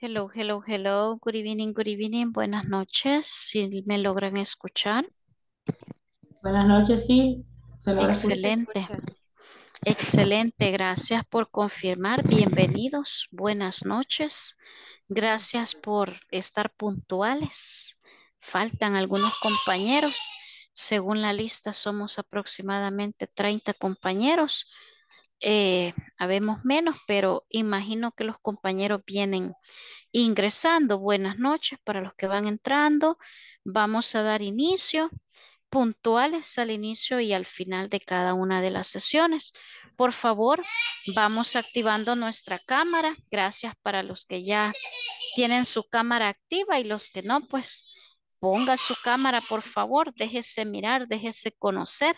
Hello, hello, hello. Good evening, good evening. Buenas noches. Si me logran escuchar. Buenas noches, sí. Excelente. Excelente. Gracias por confirmar. Bienvenidos. Buenas noches. Gracias por estar puntuales. Faltan algunos compañeros. Según la lista, somos aproximadamente 30 compañeros. Eh, habemos menos, pero imagino que los compañeros vienen ingresando. Buenas noches para los que van entrando. Vamos a dar inicio, puntuales al inicio y al final de cada una de las sesiones. Por favor, vamos activando nuestra cámara. Gracias para los que ya tienen su cámara activa y los que no, pues ponga su cámara, por favor. Déjese mirar, déjese conocer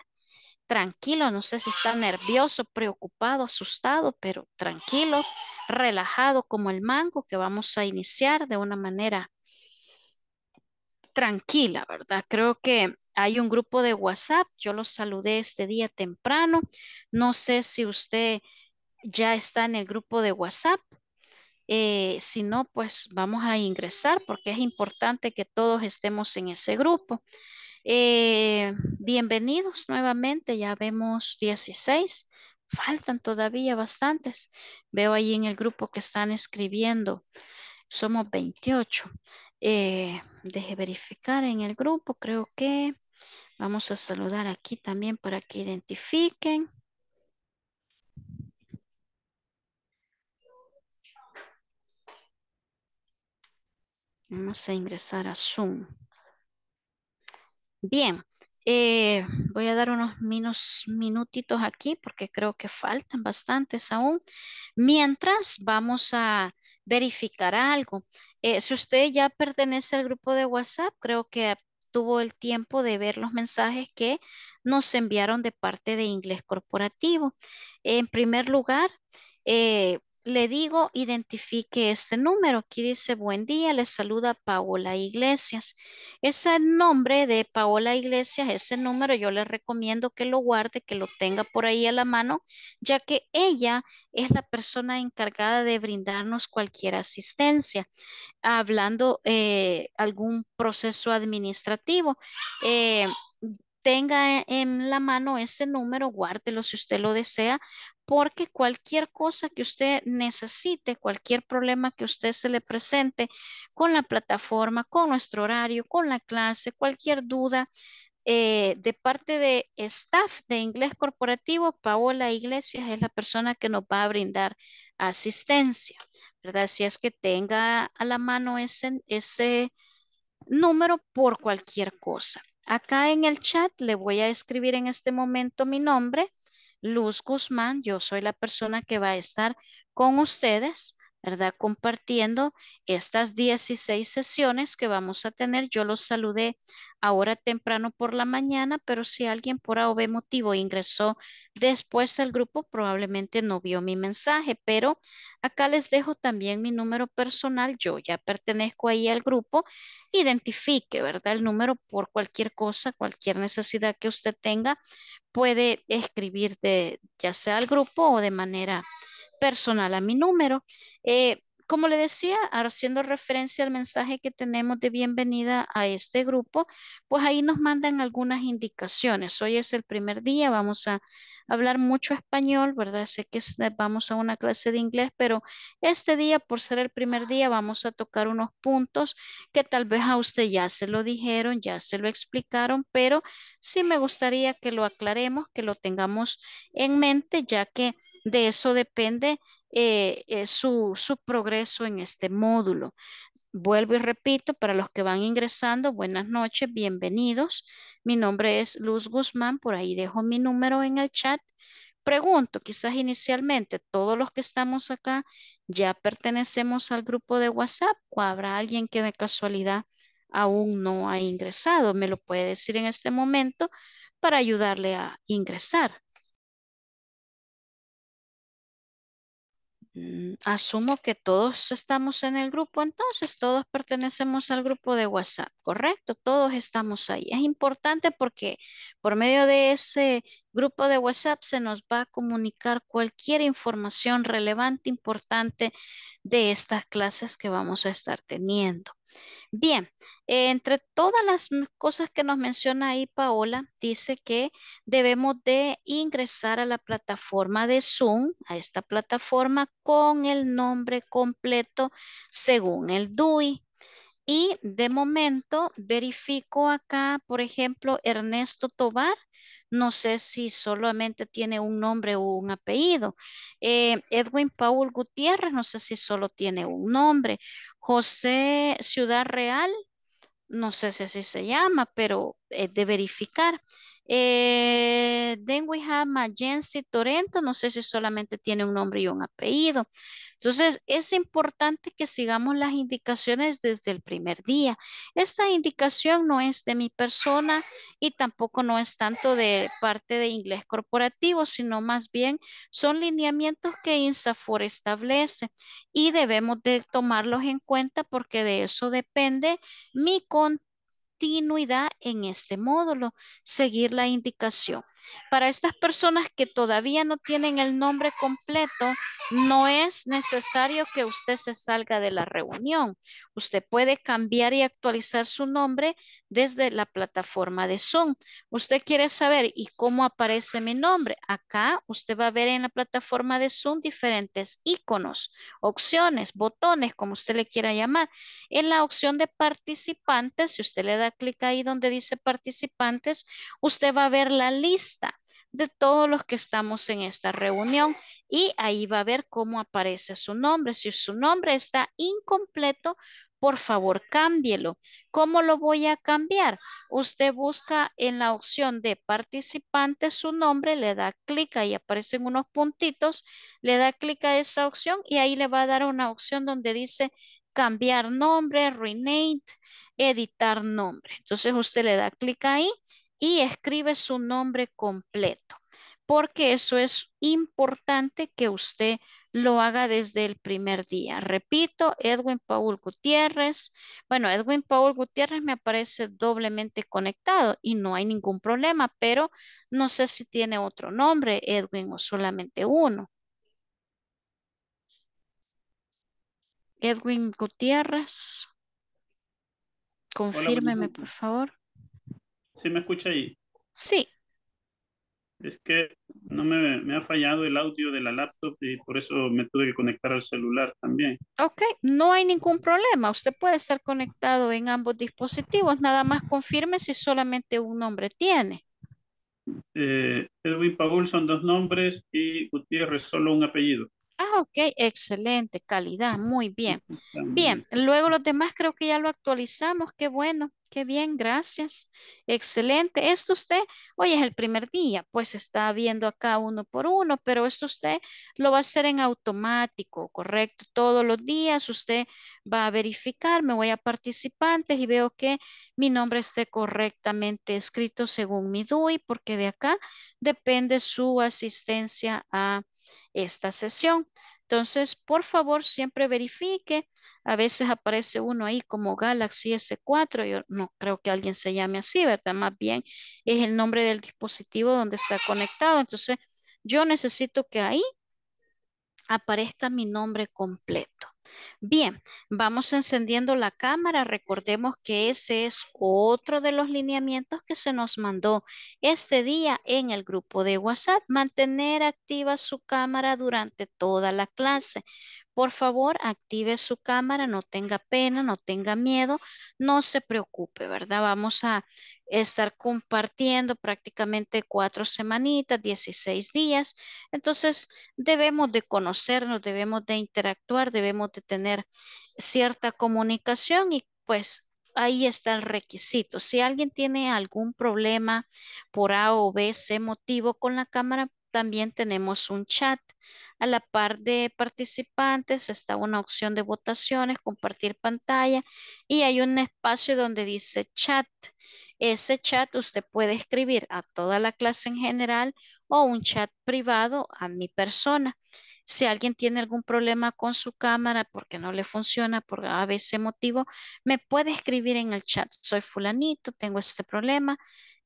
tranquilo, no sé si está nervioso, preocupado, asustado, pero tranquilo, relajado como el mango que vamos a iniciar de una manera tranquila, ¿verdad? Creo que hay un grupo de WhatsApp, yo los saludé este día temprano, no sé si usted ya está en el grupo de WhatsApp, eh, si no, pues vamos a ingresar porque es importante que todos estemos en ese grupo. Eh, bienvenidos nuevamente, ya vemos 16, faltan todavía bastantes. Veo ahí en el grupo que están escribiendo, somos 28. Eh, deje verificar en el grupo, creo que vamos a saludar aquí también para que identifiquen. Vamos a ingresar a Zoom. Bien, eh, voy a dar unos minutitos aquí porque creo que faltan bastantes aún. Mientras vamos a verificar algo. Eh, si usted ya pertenece al grupo de WhatsApp, creo que tuvo el tiempo de ver los mensajes que nos enviaron de parte de Inglés Corporativo. En primer lugar, eh, le digo, identifique este número. Aquí dice, buen día, le saluda Paola Iglesias. Ese nombre de Paola Iglesias, ese número yo le recomiendo que lo guarde, que lo tenga por ahí a la mano, ya que ella es la persona encargada de brindarnos cualquier asistencia, hablando eh, algún proceso administrativo. Eh, tenga en la mano ese número, guárdelo si usted lo desea, porque cualquier cosa que usted necesite, cualquier problema que usted se le presente con la plataforma, con nuestro horario, con la clase, cualquier duda eh, de parte de staff de inglés corporativo, Paola Iglesias es la persona que nos va a brindar asistencia, ¿verdad? Si es que tenga a la mano ese, ese número por cualquier cosa. Acá en el chat le voy a escribir en este momento mi nombre Luz Guzmán, yo soy la persona que va a estar con ustedes, ¿verdad? Compartiendo estas 16 sesiones que vamos a tener. Yo los saludé ahora temprano por la mañana, pero si alguien por A o B motivo ingresó después al grupo, probablemente no vio mi mensaje, pero acá les dejo también mi número personal. Yo ya pertenezco ahí al grupo. Identifique, ¿verdad? El número por cualquier cosa, cualquier necesidad que usted tenga, puede escribirte ya sea al grupo o de manera personal a mi número. Eh, como le decía, haciendo referencia al mensaje que tenemos de bienvenida a este grupo, pues ahí nos mandan algunas indicaciones. Hoy es el primer día, vamos a hablar mucho español, ¿verdad? Sé que vamos a una clase de inglés, pero este día, por ser el primer día, vamos a tocar unos puntos que tal vez a usted ya se lo dijeron, ya se lo explicaron, pero sí me gustaría que lo aclaremos, que lo tengamos en mente, ya que de eso depende eh, eh, su, su, progreso en este módulo. Vuelvo y repito, para los que van ingresando, buenas noches, bienvenidos. Mi nombre es Luz Guzmán, por ahí dejo mi número en el chat. Pregunto, quizás inicialmente todos los que estamos acá ya pertenecemos al grupo de WhatsApp o habrá alguien que de casualidad aún no ha ingresado. Me lo puede decir en este momento para ayudarle a ingresar. Mm, asumo que todos estamos en el grupo, entonces todos pertenecemos al grupo de WhatsApp, ¿correcto? Todos estamos ahí. Es importante porque por medio de ese grupo de WhatsApp se nos va a comunicar cualquier información relevante, importante de estas clases que vamos a estar teniendo. Bien, entre todas las cosas que nos menciona ahí Paola, dice que debemos de ingresar a la plataforma de Zoom, a esta plataforma con el nombre completo según el DUI. Y de momento verifico acá, por ejemplo, Ernesto Tobar. No sé si solamente tiene un nombre o un apellido. Eh, Edwin Paul Gutiérrez, no sé si solo tiene un nombre. José Ciudad Real, no sé si así se llama, pero eh, de verificar. then eh, we have Torento, no sé si solamente tiene un nombre y un apellido. Entonces, es importante que sigamos las indicaciones desde el primer día. Esta indicación no es de mi persona y tampoco no es tanto de parte de inglés corporativo, sino más bien son lineamientos que INSAFOR establece y debemos de tomarlos en cuenta porque de eso depende mi contenido continuidad en este módulo, seguir la indicación. Para estas personas que todavía no tienen el nombre completo, no es necesario que usted se salga de la reunión. Usted puede cambiar y actualizar su nombre desde la plataforma de Zoom. Usted quiere saber y cómo aparece mi nombre. Acá usted va a ver en la plataforma de Zoom diferentes iconos, opciones, botones, como usted le quiera llamar. En la opción de participantes, si usted le da clic ahí donde dice participantes, usted va a ver la lista de todos los que estamos en esta reunión y ahí va a ver cómo aparece su nombre. Si su nombre está incompleto, por favor, cámbielo. ¿Cómo lo voy a cambiar? Usted busca en la opción de participante su nombre, le da clic, ahí aparecen unos puntitos, le da clic a esa opción y ahí le va a dar una opción donde dice cambiar nombre, rename, editar nombre. Entonces usted le da clic ahí y escribe su nombre completo, porque eso es importante que usted lo haga desde el primer día. Repito, Edwin Paul Gutiérrez. Bueno, Edwin Paul Gutiérrez me aparece doblemente conectado y no hay ningún problema, pero no sé si tiene otro nombre, Edwin, o solamente uno. Edwin Gutiérrez. Confírmeme, por favor. ¿Sí me escucha ahí? Sí. Es que no me, ha fallado el audio de la laptop y por eso me tuve que conectar al celular también. Ok, no hay ningún problema. Usted puede estar conectado en ambos dispositivos. Nada más confirme si solamente un nombre tiene. Eh, Edwin Paul son dos nombres y Gutiérrez solo un apellido. Ah, ok, excelente, calidad, muy bien. Bien, luego los demás creo que ya lo actualizamos, qué bueno, qué bien, gracias. Excelente, esto usted, hoy es el primer día, pues está viendo acá uno por uno, pero esto usted lo va a hacer en automático, correcto, todos los días usted va a verificar, me voy a participantes y veo que mi nombre esté correctamente escrito según mi DUI, porque de acá depende su asistencia a esta sesión. Entonces, por favor, siempre verifique. A veces aparece uno ahí como Galaxy S4. Yo no creo que alguien se llame así, ¿verdad? Más bien es el nombre del dispositivo donde está conectado. Entonces, yo necesito que ahí aparezca mi nombre completo. Bien, vamos encendiendo la cámara. Recordemos que ese es otro de los lineamientos que se nos mandó este día en el grupo de WhatsApp. Mantener activa su cámara durante toda la clase. Por favor, active su cámara, no tenga pena, no tenga miedo, no se preocupe, ¿verdad? Vamos a estar compartiendo prácticamente cuatro semanitas, 16 días. Entonces, debemos de conocernos, debemos de interactuar, debemos de tener cierta comunicación y pues ahí está el requisito. Si alguien tiene algún problema por A o B, C motivo con la cámara, también tenemos un chat a la par de participantes está una opción de votaciones, compartir pantalla y hay un espacio donde dice chat. Ese chat usted puede escribir a toda la clase en general o un chat privado a mi persona. Si alguien tiene algún problema con su cámara porque no le funciona por a veces motivo, me puede escribir en el chat. Soy fulanito, tengo este problema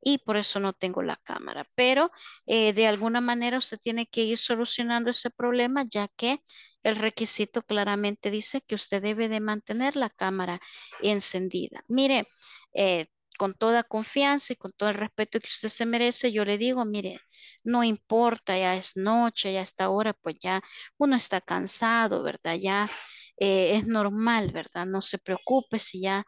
y por eso no tengo la cámara. Pero eh, de alguna manera usted tiene que ir solucionando ese problema ya que el requisito claramente dice que usted debe de mantener la cámara encendida. Mire, eh, con toda confianza y con todo el respeto que usted se merece, yo le digo, mire, no importa, ya es noche, ya está hora, pues ya uno está cansado, ¿verdad? Ya eh, es normal, ¿verdad? No se preocupe si ya,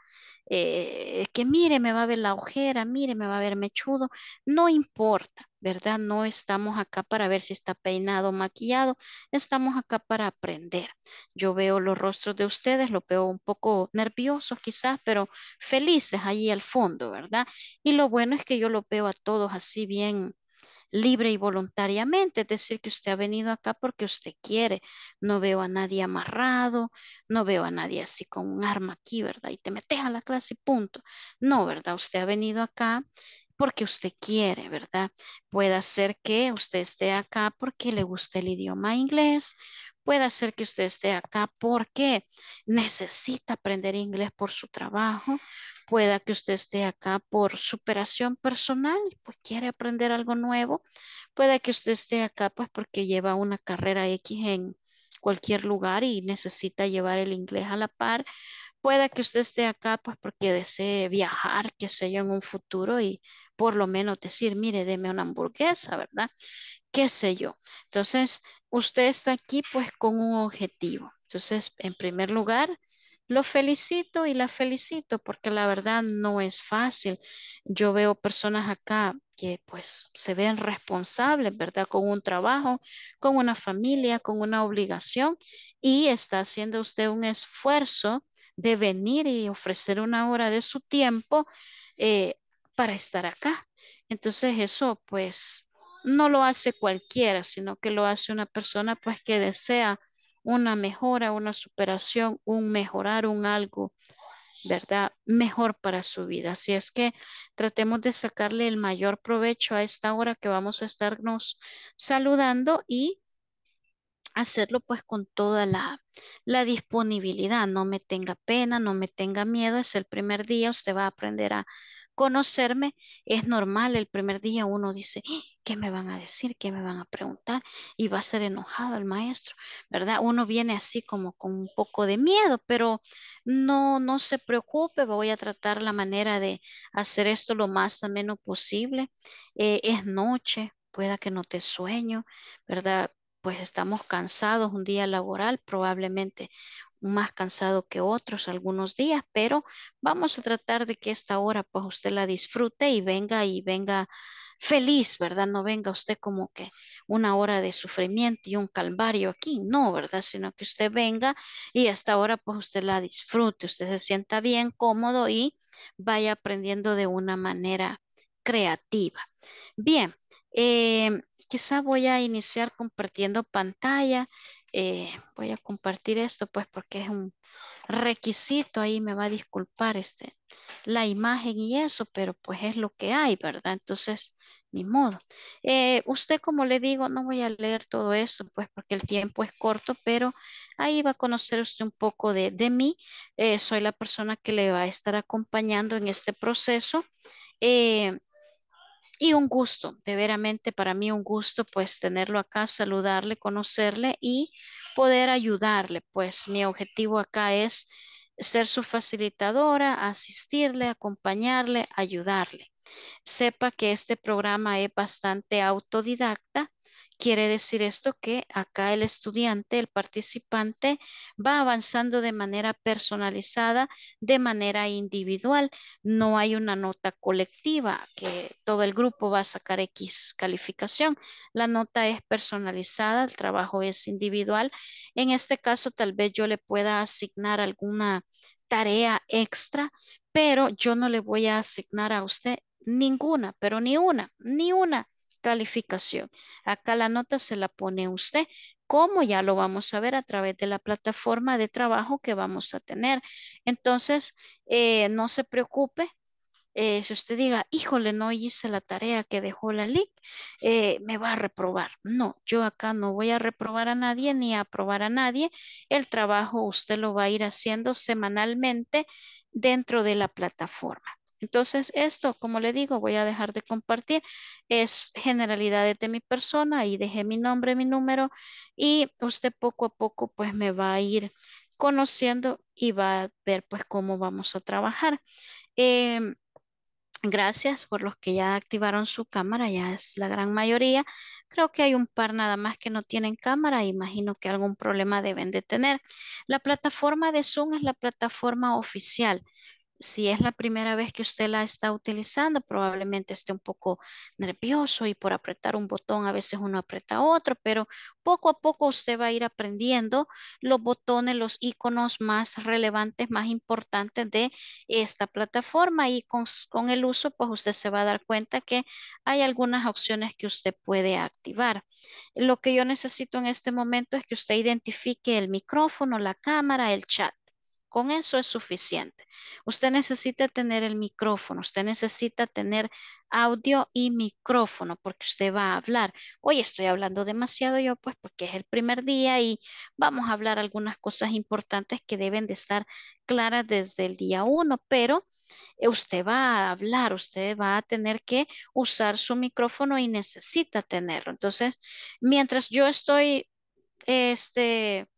eh, que mire, me va a ver la ojera, mire, me va a ver mechudo, no importa, ¿verdad? No estamos acá para ver si está peinado o maquillado, estamos acá para aprender. Yo veo los rostros de ustedes, los veo un poco nerviosos quizás, pero felices allí al fondo, ¿verdad? Y lo bueno es que yo lo veo a todos así bien libre y voluntariamente, es decir, que usted ha venido acá porque usted quiere. No veo a nadie amarrado, no veo a nadie así con un arma aquí, ¿verdad? Y te metes a la clase y punto. No, ¿verdad? Usted ha venido acá porque usted quiere, ¿verdad? Puede ser que usted esté acá porque le gusta el idioma inglés, puede ser que usted esté acá porque necesita aprender inglés por su trabajo, Pueda que usted esté acá por superación personal, pues quiere aprender algo nuevo. Pueda que usted esté acá pues porque lleva una carrera X en cualquier lugar y necesita llevar el inglés a la par. Pueda que usted esté acá pues porque desee viajar, que sé yo, en un futuro y por lo menos decir, mire, deme una hamburguesa, ¿verdad? Qué sé yo. Entonces, usted está aquí pues con un objetivo. Entonces, en primer lugar, lo felicito y la felicito porque la verdad no es fácil. Yo veo personas acá que pues se ven responsables, ¿verdad? Con un trabajo, con una familia, con una obligación y está haciendo usted un esfuerzo de venir y ofrecer una hora de su tiempo eh, para estar acá. Entonces eso pues no lo hace cualquiera, sino que lo hace una persona pues que desea una mejora, una superación, un mejorar, un algo, ¿verdad? Mejor para su vida. Así es que tratemos de sacarle el mayor provecho a esta hora que vamos a estarnos saludando y hacerlo pues con toda la, la, disponibilidad. No me tenga pena, no me tenga miedo. Es el primer día, usted va a aprender a conocerme, es normal. El primer día uno dice, ah, ¿qué me van a decir? ¿Qué me van a preguntar? Y va a ser enojado el maestro, ¿verdad? Uno viene así como con un poco de miedo, pero no, no se preocupe, voy a tratar la manera de hacer esto lo más ameno posible. Eh, es noche, pueda que no te sueño, ¿verdad? pues estamos cansados un día laboral, probablemente más cansado que otros algunos días, pero vamos a tratar de que esta hora pues usted la disfrute y venga y venga feliz, ¿verdad? No venga usted como que una hora de sufrimiento y un calvario aquí, no, ¿verdad? Sino que usted venga y esta hora pues usted la disfrute, usted se sienta bien, cómodo y vaya aprendiendo de una manera creativa. Bien, eh, quizá voy a iniciar compartiendo pantalla eh, voy a compartir esto pues porque es un requisito ahí, me va a disculpar este, la imagen y eso, pero pues es lo que hay, ¿verdad? Entonces, mi modo. Eh, usted, como le digo, no voy a leer todo eso pues porque el tiempo es corto, pero ahí va a conocer usted un poco de, mí. Eh, soy la persona que le va a estar acompañando en este proceso y un gusto, de veramente para mí un gusto pues tenerlo acá, saludarle, conocerle y poder ayudarle. Pues mi objetivo acá es ser su facilitadora, asistirle, acompañarle, ayudarle. Sepa que este programa es bastante autodidacta Quiere decir esto que acá el estudiante, el participante, va avanzando de manera personalizada, de manera individual. No hay una nota colectiva que todo el grupo va a sacar X calificación. La nota es personalizada, el trabajo es individual. En este caso, tal vez yo le pueda asignar alguna tarea extra, pero yo no le voy a asignar a usted ninguna, pero ni una, ni una calificación. Acá la nota se la pone usted, como ya lo vamos a ver a través de la plataforma de trabajo que vamos a tener. Entonces, eh, no se preocupe. Eh, si usted diga, híjole, no hice la tarea que dejó la LIC, eh, me va a reprobar. No, yo acá no voy a reprobar a nadie ni a aprobar a nadie. El trabajo usted lo va a ir haciendo semanalmente dentro de la plataforma. Entonces, esto, como le digo, voy a dejar de compartir. Es generalidades de mi persona. Ahí dejé mi nombre, mi número. Y usted poco a poco, pues, me va a ir conociendo y va a ver, pues, cómo vamos a trabajar. Em, gracias por los que ya activaron su cámara, ya es la gran mayoría. Creo que hay un par nada más que no tienen cámara, imagino que algún problema deben de tener. La plataforma de Zoom es la plataforma oficial si es la primera vez que usted la está utilizando, probablemente esté un poco nervioso y por apretar un botón a veces uno aprieta otro, pero poco a poco usted va a ir aprendiendo los botones, los iconos más relevantes, más importantes de esta plataforma y con, con el uso pues usted se va a dar cuenta que hay algunas opciones que usted puede activar. Lo que yo necesito en este momento es que usted identifique el micrófono, la cámara, el chat. Con eso es suficiente. Usted necesita tener el micrófono, usted necesita tener audio y micrófono porque usted va a hablar. Hoy estoy hablando demasiado yo, pues porque es el primer día y vamos a hablar algunas cosas importantes que deben de estar claras desde el día uno, pero eh, usted va a hablar, usted va a tener que usar su micrófono y necesita tenerlo. Entonces, mientras yo estoy, este,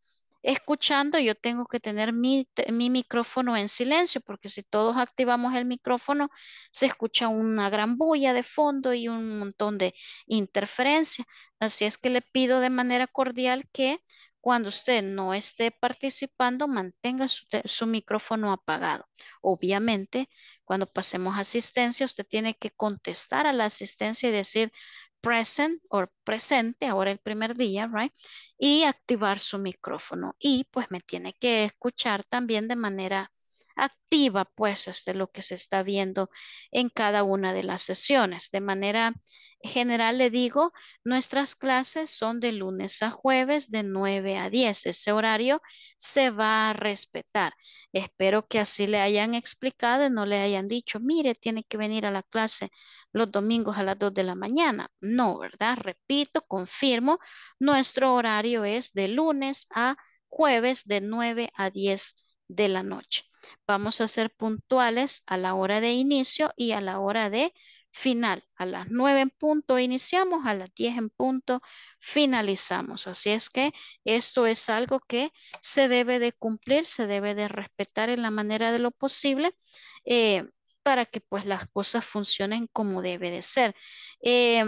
escuchando, yo tengo que tener mi, micrófono en silencio, porque si todos activamos el micrófono, se escucha una gran bulla de fondo y un montón de interferencia. Así es que le pido de manera cordial que cuando usted no esté participando, mantenga su, su micrófono apagado. Obviamente, cuando pasemos asistencia, usted tiene que contestar a la asistencia y decir, present or presente, ahora el primer día, right? Y activar su micrófono. Y pues me tiene que escuchar también de manera activa, pues, este, lo que se está viendo en cada una de las sesiones. De manera general, le digo, nuestras clases son de lunes a jueves, de 9 a 10. Ese horario se va a respetar. Espero que así le hayan explicado y no le hayan dicho, mire, tiene que venir a la clase los domingos a las 2 de la mañana. No, ¿verdad? Repito, confirmo, nuestro horario es de lunes a jueves de 9 a 10 de la noche. Vamos a ser puntuales a la hora de inicio y a la hora de final. A las 9 en punto iniciamos, a las 10 en punto finalizamos. Así es que esto es algo que se debe de cumplir, se debe de respetar en la manera de lo posible eh, para que pues las cosas funcionen como debe de ser. Eh,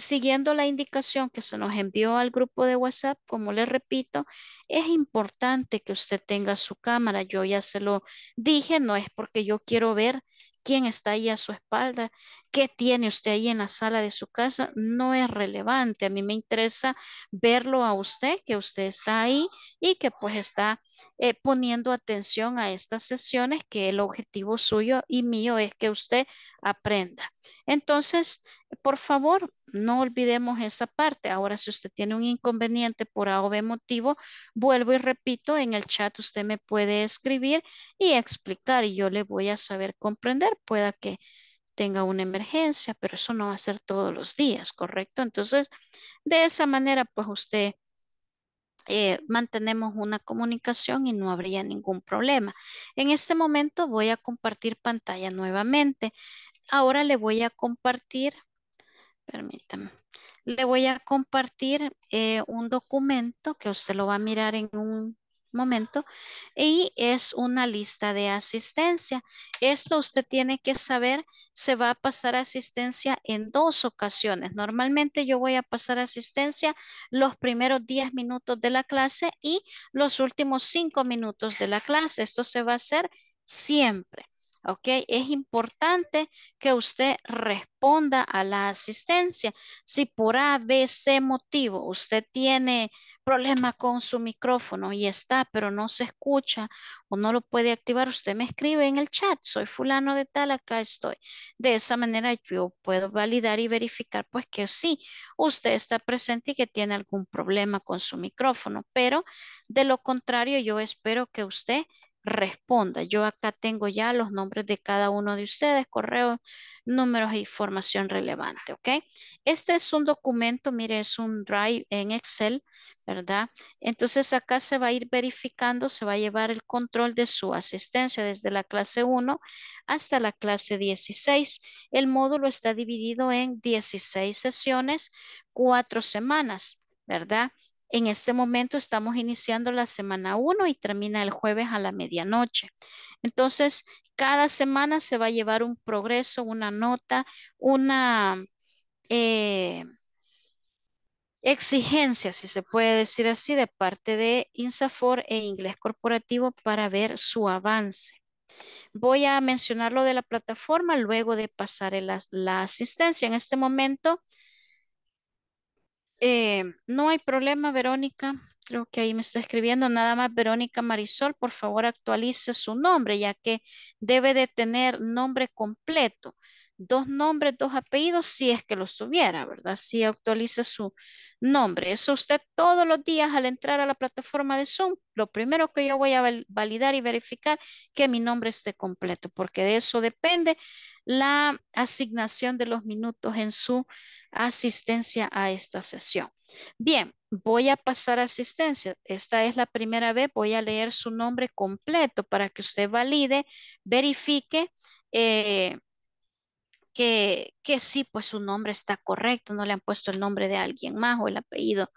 siguiendo la indicación que se nos envió al grupo de WhatsApp, como les repito, es importante que usted tenga su cámara. Yo ya se lo dije, no es porque yo quiero ver quién está ahí a su espalda, qué tiene usted ahí en la sala de su casa, no es relevante. A mí me interesa verlo a usted, que usted está ahí y que pues está eh, poniendo atención a estas sesiones, que el objetivo suyo y mío es que usted aprenda. Entonces, por favor, no olvidemos esa parte. Ahora, si usted tiene un inconveniente por A o B motivo, vuelvo y repito, en el chat usted me puede escribir y explicar y yo le voy a saber comprender. Pueda que tenga una emergencia, pero eso no va a ser todos los días, ¿correcto? Entonces, de esa manera, pues usted eh, mantenemos una comunicación y no habría ningún problema. En este momento voy a compartir pantalla nuevamente. Ahora le voy a compartir Permítame. Le voy a compartir eh, un documento que usted lo va a mirar en un momento y es una lista de asistencia. Esto usted tiene que saber, se va a pasar asistencia en dos ocasiones. Normalmente yo voy a pasar asistencia los primeros 10 minutos de la clase y los últimos 5 minutos de la clase. Esto se va a hacer siempre. ¿ok? Es importante que usted responda a la asistencia. Si por ABC motivo usted tiene problema con su micrófono y está, pero no se escucha o no lo puede activar, usted me escribe en el chat, soy fulano de tal, acá estoy. De esa manera yo puedo validar y verificar pues que sí, usted está presente y que tiene algún problema con su micrófono, pero de lo contrario yo espero que usted responda. Yo acá tengo ya los nombres de cada uno de ustedes, correo, números e información relevante, ¿ok? Este es un documento, mire, es un drive en Excel, ¿verdad? Entonces acá se va a ir verificando, se va a llevar el control de su asistencia desde la clase 1 hasta la clase 16. El módulo está dividido en 16 sesiones, cuatro semanas. ¿verdad? En este momento estamos iniciando la semana 1 y termina el jueves a la medianoche. Entonces, cada semana se va a llevar un progreso, una nota, una eh, exigencia, si se puede decir así, de parte de INSAFOR e Inglés Corporativo para ver su avance. Voy a mencionar lo de la plataforma luego de pasar la asistencia. En este momento eh, no hay problema, Verónica. Creo que ahí me está escribiendo nada más Verónica Marisol. Por favor, actualice su nombre, ya que debe de tener nombre completo dos nombres, dos apellidos, si es que los tuviera, ¿verdad? Si actualiza su nombre. Eso usted todos los días al entrar a la plataforma de Zoom, lo primero que yo voy a validar y verificar que mi nombre esté completo, porque de eso depende la asignación de los minutos en su asistencia a esta sesión. Bien, voy a pasar asistencia. Esta es la primera vez, voy a leer su nombre completo para que usted valide, verifique. Eh, que, sí, pues su nombre está correcto, no le han puesto el nombre de alguien más o el apellido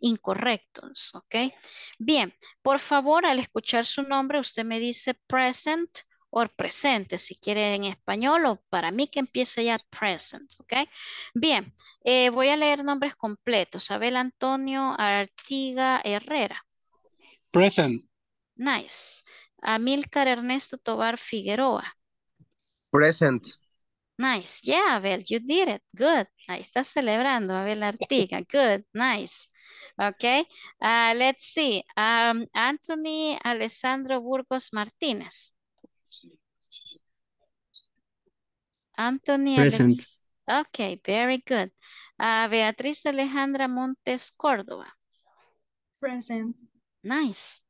incorrectos, ¿ok? Bien, por favor, al escuchar su nombre, usted me dice present o presente, si quiere en español o para mí que empiece ya present, ¿ok? Bien, eh, voy a leer nombres completos. Abel Antonio Artiga Herrera. Present. Nice. Amílcar Ernesto Tobar Figueroa. Present. Nice. Yeah, Abel, you did it. Good. Ahí está celebrando, Abel Artiga. Good. Nice. Okay. Ah, let's see. Um, Anthony Alessandro Burgos Martínez. Anthony. Present. okay, very good. Ah, Beatriz Alejandra Montes Córdoba. Present. Nice.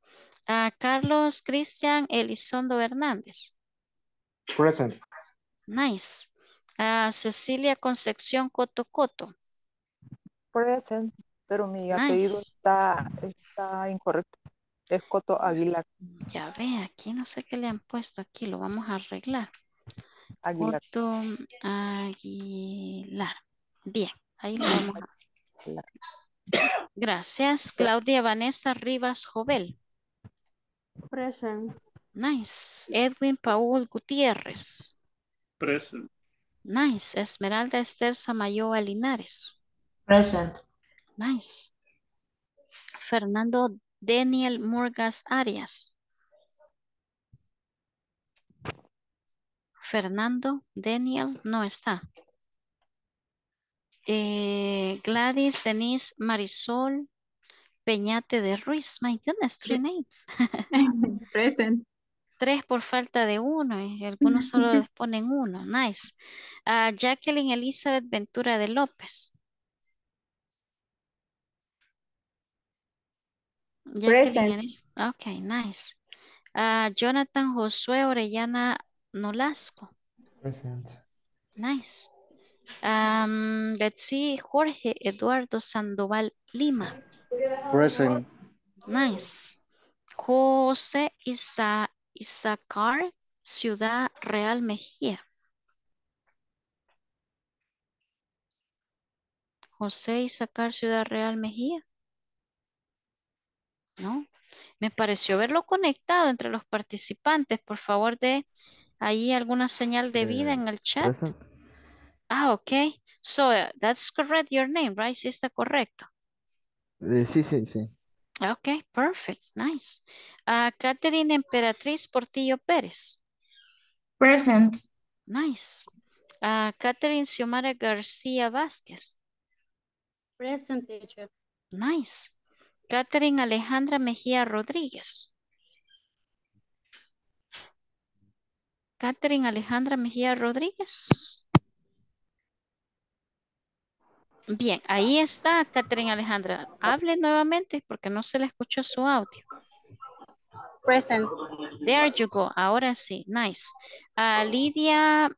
Ah, Carlos Cristian Elizondo Hernández. Present. Nice. Cecilia Concepción Coto Coto. Present, pero mi apellido está, está incorrecto. Es Coto Aguilar. Ya ve, aquí no sé qué le han puesto aquí, lo vamos a arreglar. Aguilar. Coto Aguilar. Bien, ahí lo vamos a... Gracias. Claudia Vanessa Rivas Jovel. Present. Nice. Edwin Paul Gutiérrez. Present. Nice. Esmeralda Esther Samayoa Linares. Present. Nice. Fernando Daniel Murgas Arias. Fernando Daniel no está. Eh, Gladys Denise Marisol Peñate de Ruiz. My goodness, three names. Present tres por falta de uno, eh, y algunos solo les ponen uno, nice. Jacqueline Elizabeth Ventura de López. Present. Ok, nice. Jonathan Josué Orellana Nolasco. Present. Nice. Um, let's see, Jorge Eduardo Sandoval Lima. Present. Nice. José Isa Isacar Ciudad Real Mejía. José Isacar Ciudad Real Mejía. ¿No? Me pareció verlo conectado entre los participantes. Por favor, de ahí alguna señal de eh, vida en el chat. Ah, ok. So, eh, that's correct, your name, right? Sí, está correcto. Eh, sí, sí, sí. Ok, perfect, nice. A ah, Catherine Emperatriz Portillo Pérez. Present. Nice. A ah, Catherine Xiomara García Vázquez. Present teacher. Nice. Catherine Alejandra Mejía Rodríguez. Catherine Alejandra Mejía Rodríguez. Bien, ahí está Catherine Alejandra. Hable nuevamente porque no se le escuchó su audio present. There you go. Ahora sí. Nice. Lidia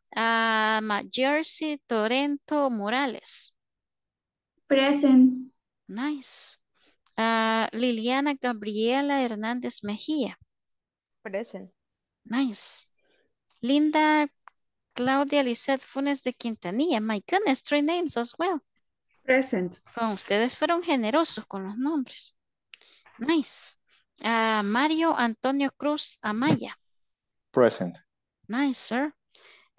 Jersey Toronto, Morales. Present. Nice. Liliana Gabriela Hernández Mejía. Present. Nice. Linda Claudia Lisette Funes de Quintanilla. My goodness, three names as well. Present. ustedes fueron generosos con los nombres. Nice. Mario Antonio Cruz Amaya. Present. Nice, sir.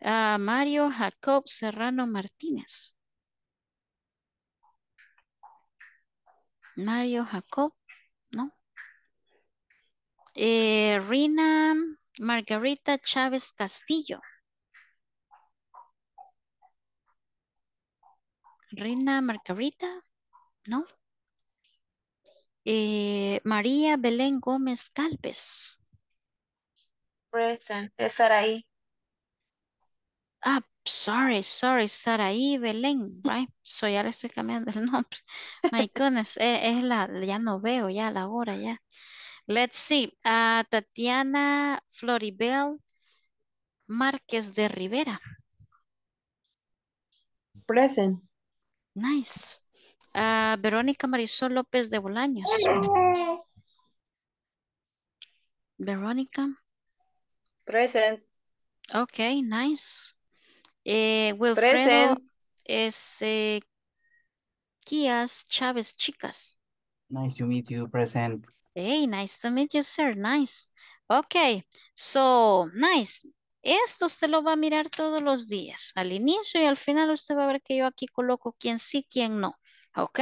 Mario Jacob Serrano Martínez. Mario Jacob, no. Eh, Rina Margarita Chávez Castillo. Rina Margarita, no. Eh, María Belén Gómez Calpes. Present, es Saraí. Ah, sorry, sorry, Saraí Belén, right? So ya le estoy cambiando el nombre. My goodness, e-, es, la, ya no veo ya la hora ya. Let's see, ah, Tatiana Floribel Márquez de Rivera. Present. Nice. Verónica Marisol López de Bolaños. Verónica. Present. ok nice. Eh, Wilfredo es eh, Chávez Chicas. Nice to meet you, present. Hey, nice to meet you, sir. Nice. Ok, so, nice. Esto usted lo va a mirar todos los días. Al inicio y al final usted va a ver que yo aquí coloco quién sí, quién no. ¿Ok?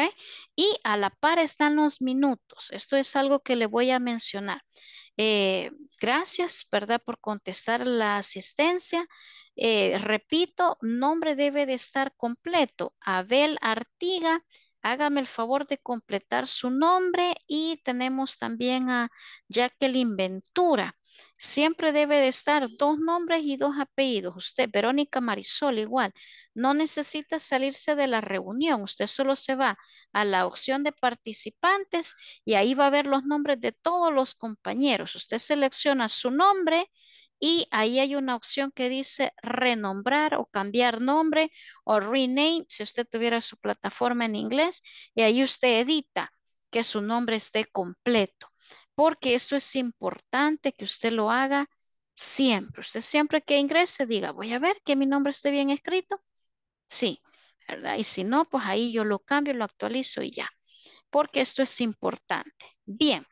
Y a la par están los minutos. Esto es algo que le voy a mencionar. Eh, gracias, ¿verdad? Por contestar la asistencia. Eh, repito, nombre debe de estar completo. Abel Artiga, hágame el favor de completar su nombre. Y tenemos también a Jacqueline Ventura. Siempre debe de estar dos nombres y dos apellidos. Usted, Verónica Marisol, igual. No necesita salirse de la reunión. Usted solo se va a la opción de participantes y ahí va a ver los nombres de todos los compañeros. Usted selecciona su nombre y ahí hay una opción que dice renombrar o cambiar nombre o rename si usted tuviera su plataforma en inglés y ahí usted edita que su nombre esté completo porque eso es importante que usted lo haga siempre. Usted siempre que ingrese diga, voy a ver que mi nombre esté bien escrito. Sí, ¿verdad? Y si no, pues ahí yo lo cambio, lo actualizo y ya, porque esto es importante. Bien,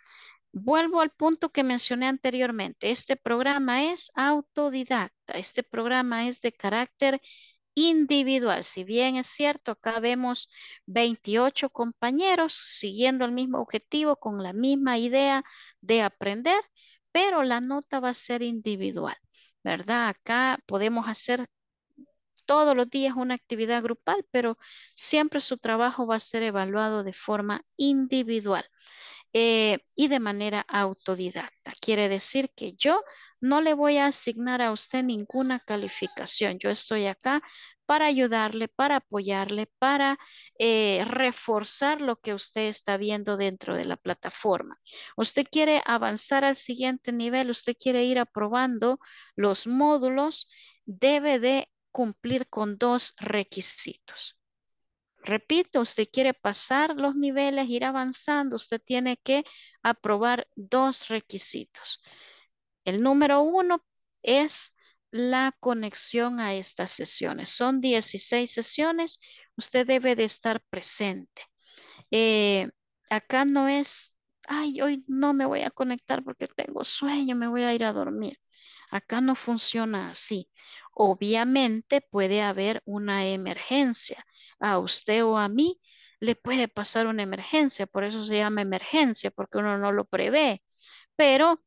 vuelvo al punto que mencioné anteriormente. Este programa es autodidacta, este programa es de carácter individual. Si bien es cierto, acá vemos 28 compañeros siguiendo el mismo objetivo con la misma idea de aprender, pero la nota va a ser individual, ¿verdad? Acá podemos hacer todos los días una actividad grupal, pero siempre su trabajo va a ser evaluado de forma individual. Eh, y de manera autodidacta. Quiere decir que yo no le voy a asignar a usted ninguna calificación. Yo estoy acá para ayudarle, para apoyarle, para eh, reforzar lo que usted está viendo dentro de la plataforma. Usted quiere avanzar al siguiente nivel, usted quiere ir aprobando los módulos, debe de cumplir con dos requisitos. Repito, usted quiere pasar los niveles, ir avanzando, usted tiene que aprobar dos requisitos. El número uno es la conexión a estas sesiones. Son 16 sesiones, usted debe de estar presente. Eh, acá no es, ay, hoy no me voy a conectar porque tengo sueño, me voy a ir a dormir. Acá no funciona así. Obviamente puede haber una emergencia a usted o a mí, le puede pasar una emergencia, por eso se llama emergencia, porque uno no lo prevé, pero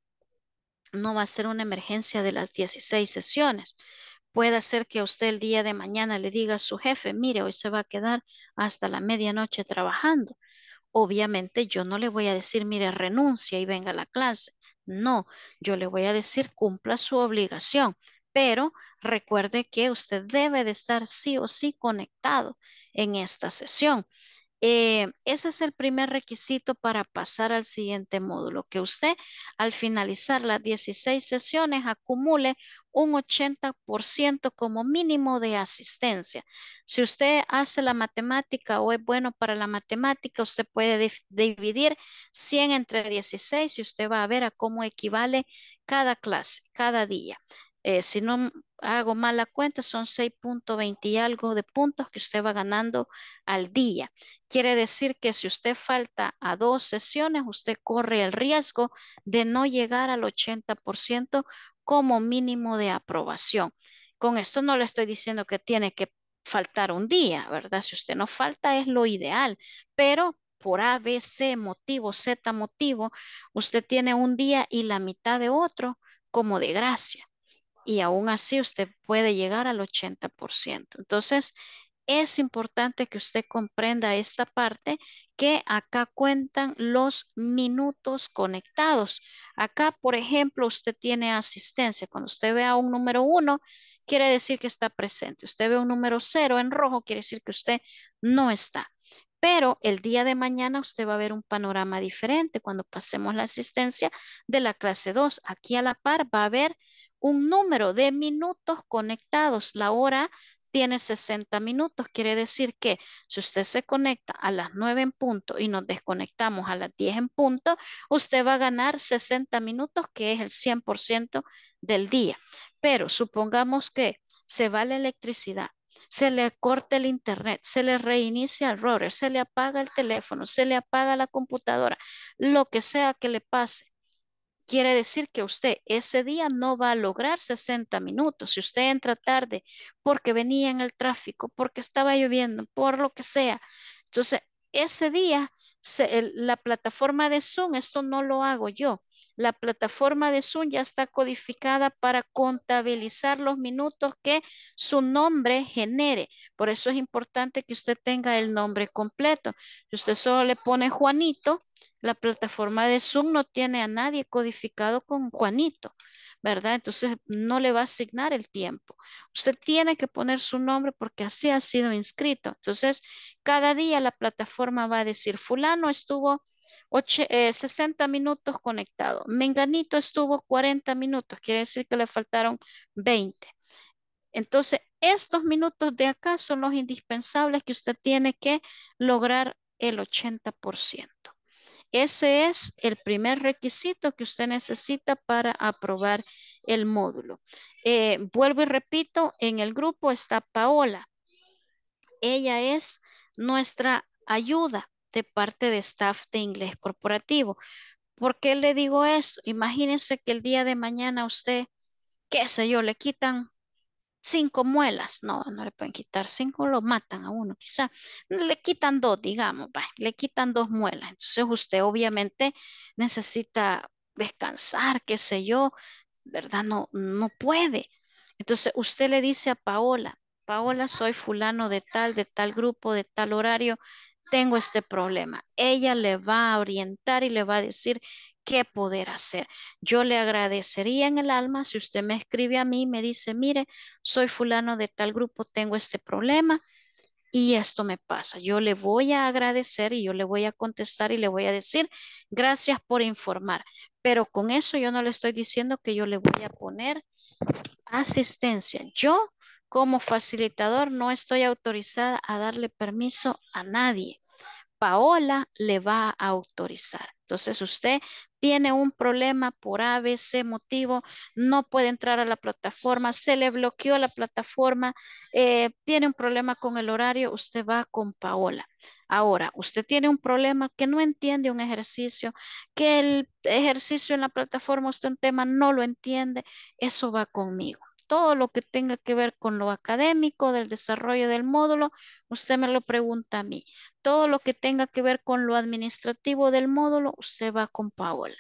no va a ser una emergencia de las 16 sesiones. Puede ser que usted el día de mañana le diga a su jefe, mire, hoy se va a quedar hasta la medianoche trabajando. Obviamente yo no le voy a decir, mire, renuncia y venga a la clase. No, yo le voy a decir, cumpla su obligación, pero recuerde que usted debe de estar sí o sí conectado en esta sesión. Eh, ese es el primer requisito para pasar al siguiente módulo, que usted al finalizar las 16 sesiones acumule un 80% como mínimo de asistencia. Si usted hace la matemática o es bueno para la matemática, usted puede dividir 100 entre 16 y usted va a ver a cómo equivale cada clase, cada día. Eh, si no hago mala cuenta, son 6.20 y algo de puntos que usted va ganando al día. Quiere decir que si usted falta a dos sesiones, usted corre el riesgo de no llegar al 80% como mínimo de aprobación. Con esto no le estoy diciendo que tiene que faltar un día, ¿verdad? Si usted no falta es lo ideal, pero por A, B, C motivo, Z motivo, usted tiene un día y la mitad de otro como de gracia y aún así usted puede llegar al 80%. Entonces, es importante que usted comprenda esta parte que acá cuentan los minutos conectados. Acá, por ejemplo, usted tiene asistencia. Cuando usted vea un número uno, quiere decir que está presente. Usted ve un número cero en rojo, quiere decir que usted no está. Pero el día de mañana usted va a ver un panorama diferente cuando pasemos la asistencia de la clase 2. Aquí a la par va a ver un número de minutos conectados. La hora tiene 60 minutos. Quiere decir que si usted se conecta a las 9 en punto y nos desconectamos a las 10 en punto, usted va a ganar 60 minutos, que es el 100% del día. Pero supongamos que se va la electricidad, se le corta el internet, se le reinicia el router, se le apaga el teléfono, se le apaga la computadora, lo que sea que le pase quiere decir que usted ese día no va a lograr 60 minutos. Si usted entra tarde porque venía en el tráfico, porque estaba lloviendo, por lo que sea, entonces ese día la plataforma de Zoom, esto no lo hago yo, la plataforma de Zoom ya está codificada para contabilizar los minutos que su nombre genere. Por eso es importante que usted tenga el nombre completo. Si usted solo le pone Juanito, la plataforma de Zoom no tiene a nadie codificado con Juanito. ¿verdad? Entonces no le va a asignar el tiempo. Usted tiene que poner su nombre porque así ha sido inscrito. Entonces, cada día la plataforma va a decir, fulano estuvo 60 eh, minutos conectado, menganito estuvo 40 minutos, quiere decir que le faltaron 20. Entonces, estos minutos de acá son los indispensables que usted tiene que lograr el 80%. Ese es el primer requisito que usted necesita para aprobar el módulo. Eh, vuelvo y repito, en el grupo está Paola. Ella es nuestra ayuda de parte de staff de inglés corporativo. ¿Por qué le digo eso? Imagínense que el día de mañana usted, qué sé yo, le quitan cinco muelas, no, no le pueden quitar cinco, lo matan a uno quizá, le quitan dos, digamos, le quitan dos muelas, entonces usted obviamente necesita descansar, qué sé yo, ¿verdad? No, no puede. Entonces usted le dice a Paola, Paola, soy fulano de tal, de tal grupo, de tal horario, tengo este problema. Ella le va a orientar y le va a decir qué poder hacer. Yo le agradecería en el alma si usted me escribe a mí me dice, mire, soy fulano de tal grupo, tengo este problema y esto me pasa. Yo le voy a agradecer y yo le voy a contestar y le voy a decir, gracias por informar. Pero con eso yo no le estoy diciendo que yo le voy a poner asistencia. Yo como facilitador no estoy autorizada a darle permiso a nadie. Paola le va a autorizar. Entonces usted tiene un problema por ABC motivo, no puede entrar a la plataforma, se le bloqueó la plataforma, eh, tiene un problema con el horario, usted va con Paola. Ahora, usted tiene un problema que no entiende un ejercicio, que el ejercicio en la plataforma usted un tema no lo entiende, eso va conmigo todo lo que tenga que ver con lo académico, del desarrollo del módulo, usted me lo pregunta a mí todo lo que tenga que ver con lo administrativo del módulo, usted va con Paola.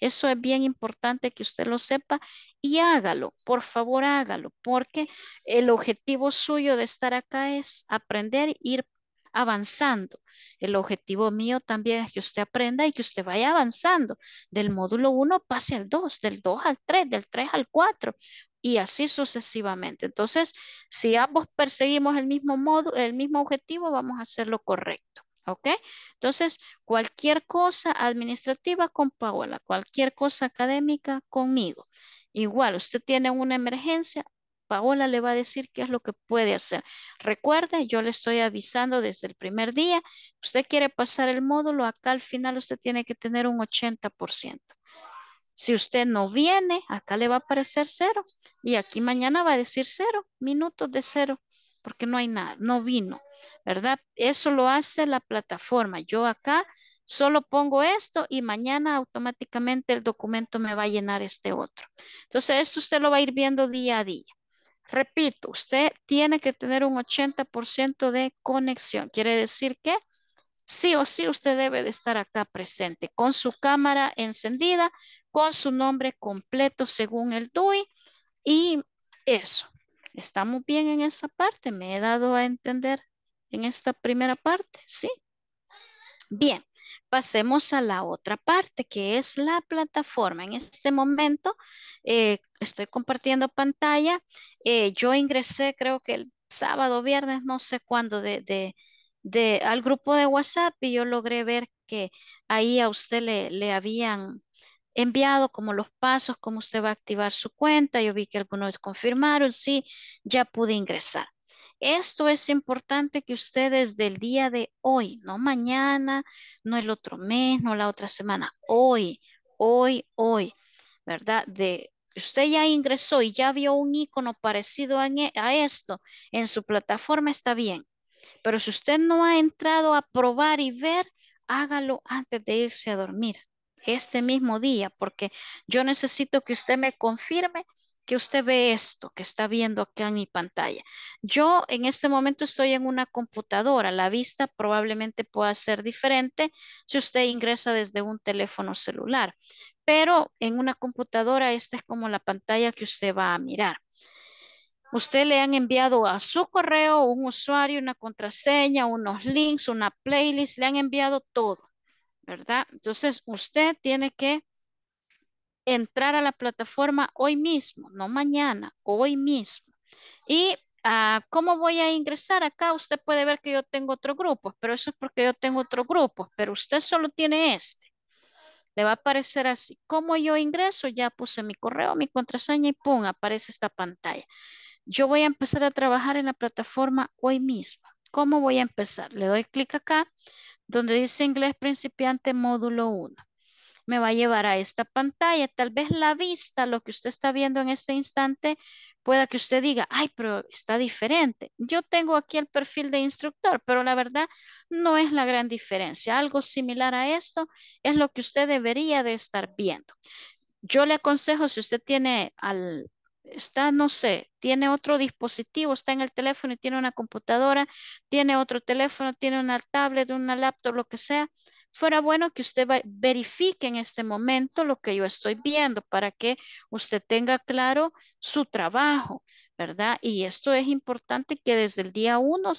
Eso es bien importante que usted lo sepa y hágalo, por favor hágalo, porque el objetivo suyo de estar acá es aprender, ir avanzando. El objetivo mío también es que usted aprenda y que usted vaya avanzando. Del módulo 1 pase al 2, del 2 al 3, del 3 al 4 y así sucesivamente. Entonces, si ambos perseguimos el mismo modo, el mismo objetivo, vamos a hacer lo correcto. ¿Ok? Entonces, cualquier cosa administrativa con Paola, cualquier cosa académica conmigo. Igual, usted tiene una emergencia, Paola le va a decir qué es lo que puede hacer. Recuerde, yo le estoy avisando desde el primer día, usted quiere pasar el módulo, acá al final usted tiene que tener un 80%. Si usted no viene, acá le va a aparecer cero. Y aquí mañana va a decir cero, minutos de cero, porque no hay nada, no vino, ¿verdad? Eso lo hace la plataforma. Yo acá solo pongo esto y mañana automáticamente el documento me va a llenar este otro. Entonces, esto usted lo va a ir viendo día a día. Repito, usted tiene que tener un 80% de conexión. Quiere decir que sí o sí usted debe de estar acá presente con su cámara encendida, con su nombre completo según el DUI y eso. ¿Estamos bien en esa parte? ¿Me he dado a entender en esta primera parte? ¿Sí? Bien, pasemos a la otra parte que es la plataforma. En este momento eh, estoy compartiendo pantalla. Eh, yo ingresé creo que el sábado, viernes, no sé cuándo, de, de, al grupo de WhatsApp y yo logré ver que ahí a usted le, le habían enviado, como los pasos, como usted va a activar su cuenta. Yo vi que algunos confirmaron, sí, ya pude ingresar. Esto es importante que ustedes del día de hoy, no mañana, no el otro mes, no la otra semana, hoy, hoy, hoy, ¿verdad? De usted ya ingresó y ya vio un icono parecido e, a esto en su plataforma, está bien. Pero si usted no ha entrado a probar y ver, hágalo antes de irse a dormir este mismo día, porque yo necesito que usted me confirme que usted ve esto que está viendo acá en mi pantalla. Yo en este momento estoy en una computadora. La vista probablemente pueda ser diferente si usted ingresa desde un teléfono celular. Pero en una computadora esta es como la pantalla que usted va a mirar. Usted le han enviado a su correo un usuario, una contraseña, unos links, una playlist, le han enviado todo. ¿verdad? Entonces, usted tiene que entrar a la plataforma hoy mismo, no mañana, hoy mismo. Y ah, cómo voy a ingresar acá, usted puede ver que yo tengo otro grupo, pero eso es porque yo tengo otro grupo, pero usted solo tiene este. Le va a aparecer así. ¿Cómo yo ingreso? Ya puse mi correo, mi contraseña y pum, aparece esta pantalla. Yo voy a empezar a trabajar en la plataforma hoy mismo. ¿Cómo voy a empezar? Le doy clic acá donde dice inglés principiante módulo 1. Me va a llevar a esta pantalla. Tal vez la vista, lo que usted está viendo en este instante, pueda que usted diga, ay, pero está diferente. Yo tengo aquí el perfil de instructor, pero la verdad no es la gran diferencia. Algo similar a esto es lo que usted debería de estar viendo. Yo le aconsejo, si usted tiene al, está, no sé, tiene otro dispositivo, está en el teléfono y tiene una computadora, tiene otro teléfono, tiene una tablet, una laptop, lo que sea, fuera bueno que usted verifique en este momento lo que yo estoy viendo para que usted tenga claro su trabajo, ¿verdad? Y esto es importante que desde el día uno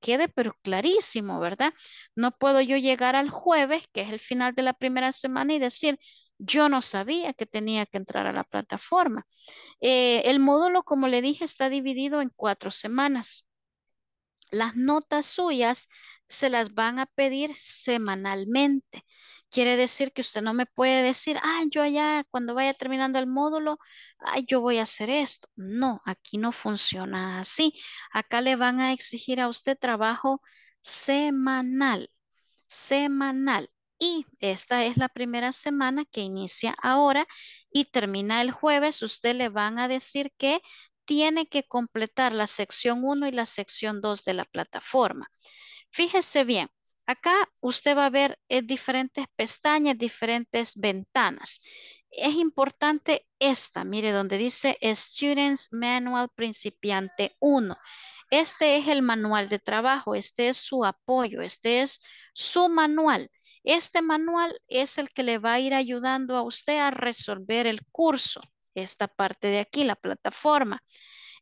quede pero clarísimo, ¿verdad? No puedo yo llegar al jueves, que es el final de la primera semana, y decir, yo no sabía que tenía que entrar a la plataforma. Eh, el módulo, como le dije, está dividido en cuatro semanas. Las notas suyas se las van a pedir semanalmente. Quiere decir que usted no me puede decir, ah, yo allá cuando vaya terminando el módulo, ah, yo voy a hacer esto. No, aquí no funciona así. Acá le van a exigir a usted trabajo semanal, semanal. Y esta es la primera semana que inicia ahora y termina el jueves. Usted le van a decir que tiene que completar la sección 1 y la sección 2 de la plataforma. Fíjese bien, acá usted va a ver eh, diferentes pestañas, diferentes ventanas. Es importante esta, mire, donde dice Students Manual Principiante 1. Este es el manual de trabajo, este es su apoyo, este es su manual. Este manual es el que le va a ir ayudando a usted a resolver el curso, esta parte de aquí, la plataforma.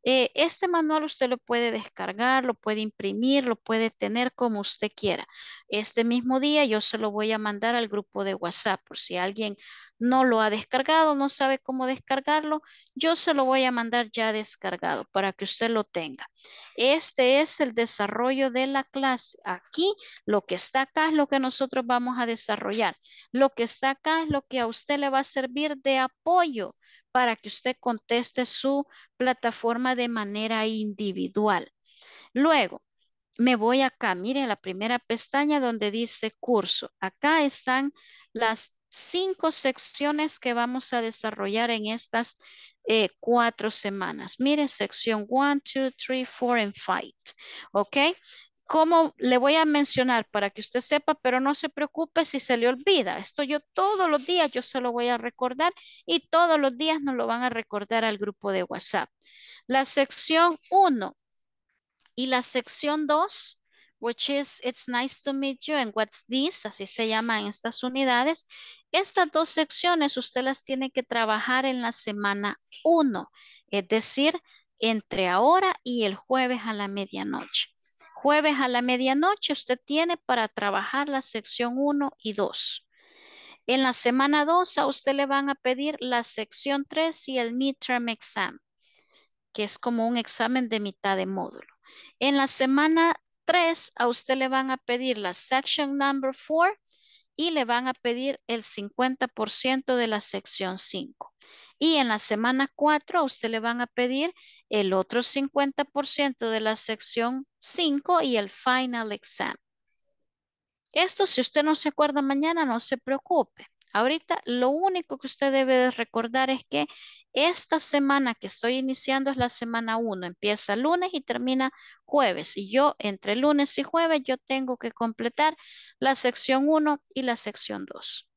Eh, este manual usted lo puede descargar, lo puede imprimir, lo puede tener como usted quiera. Este mismo día yo se lo voy a mandar al grupo de WhatsApp por si alguien no lo ha descargado, no sabe cómo descargarlo, yo se lo voy a mandar ya descargado para que usted lo tenga. Este es el desarrollo de la clase. Aquí lo que está acá es lo que nosotros vamos a desarrollar. Lo que está acá es lo que a usted le va a servir de apoyo para que usted conteste su plataforma de manera individual. Luego, me voy acá, miren la primera pestaña donde dice curso. Acá están las cinco secciones que vamos a desarrollar en estas eh, cuatro semanas. Miren, sección 1, 2, 3, 4 and 5. ¿Ok? Como le voy a mencionar para que usted sepa, pero no se preocupe si se le olvida. Esto yo todos los días yo se lo voy a recordar y todos los días nos lo van a recordar al grupo de WhatsApp. La sección 1 y la sección 2 which is It's nice to meet you and What's this, así se llama en estas unidades. Estas dos secciones usted las tiene que trabajar en la semana 1, es decir, entre ahora y el jueves a la medianoche. Jueves a la medianoche usted tiene para trabajar la sección 1 y 2. En la semana 2 a usted le van a pedir la sección 3 y el midterm exam, que es como un examen de mitad de módulo. En la semana 3, a usted le van a pedir la section number 4 y le van a pedir el 50% de la sección 5. Y en la semana 4 a usted le van a pedir el otro 50% de la sección 5 y el final exam. Esto si usted no se acuerda mañana no se preocupe. Ahorita lo único que usted debe recordar es que esta semana que estoy iniciando es la semana 1. Empieza lunes y termina jueves. Y yo entre lunes y jueves yo tengo que completar la sección 1 y la sección 2.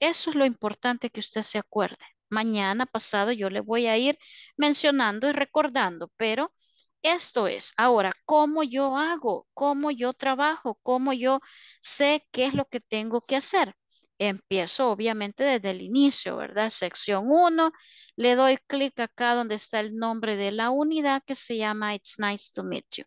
Eso es lo importante que usted se acuerde. Mañana pasado yo le voy a ir mencionando y recordando, pero esto es. Ahora, ¿cómo yo hago? ¿Cómo yo trabajo? ¿Cómo yo sé qué es lo que tengo que hacer? Empiezo obviamente desde el inicio, ¿verdad? Sección 1, le doy clic acá donde está el nombre de la unidad que se llama It's Nice to Meet You.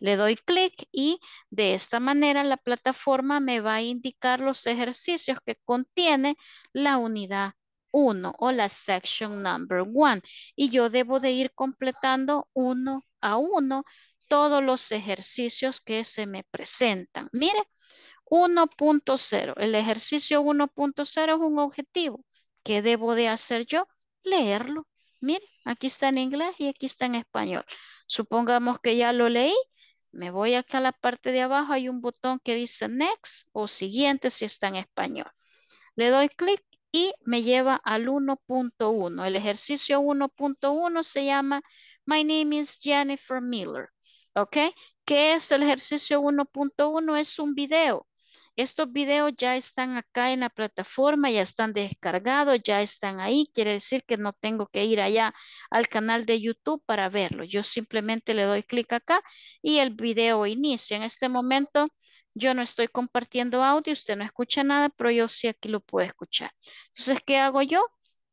Le doy clic y de esta manera la plataforma me va a indicar los ejercicios que contiene la unidad 1 o la section number 1 y yo debo de ir completando uno a uno todos los ejercicios que se me presentan. Mire, 1.0. El ejercicio 1.0 es un objetivo. ¿Qué debo de hacer yo? Leerlo. miren aquí está en inglés y aquí está en español. Supongamos que ya lo leí. Me voy acá a la parte de abajo. Hay un botón que dice next o siguiente si está en español. Le doy clic y me lleva al 1.1. El ejercicio 1.1 se llama My name is Jennifer Miller. ¿Ok? ¿Qué es el ejercicio 1.1? Es un video estos videos ya están acá en la plataforma, ya están descargados, ya están ahí. Quiere decir que no tengo que ir allá al canal de YouTube para verlo. Yo simplemente le doy clic acá y el video inicia. En este momento yo no estoy compartiendo audio, usted no escucha nada, pero yo sí aquí lo puedo escuchar. Entonces, ¿qué hago yo?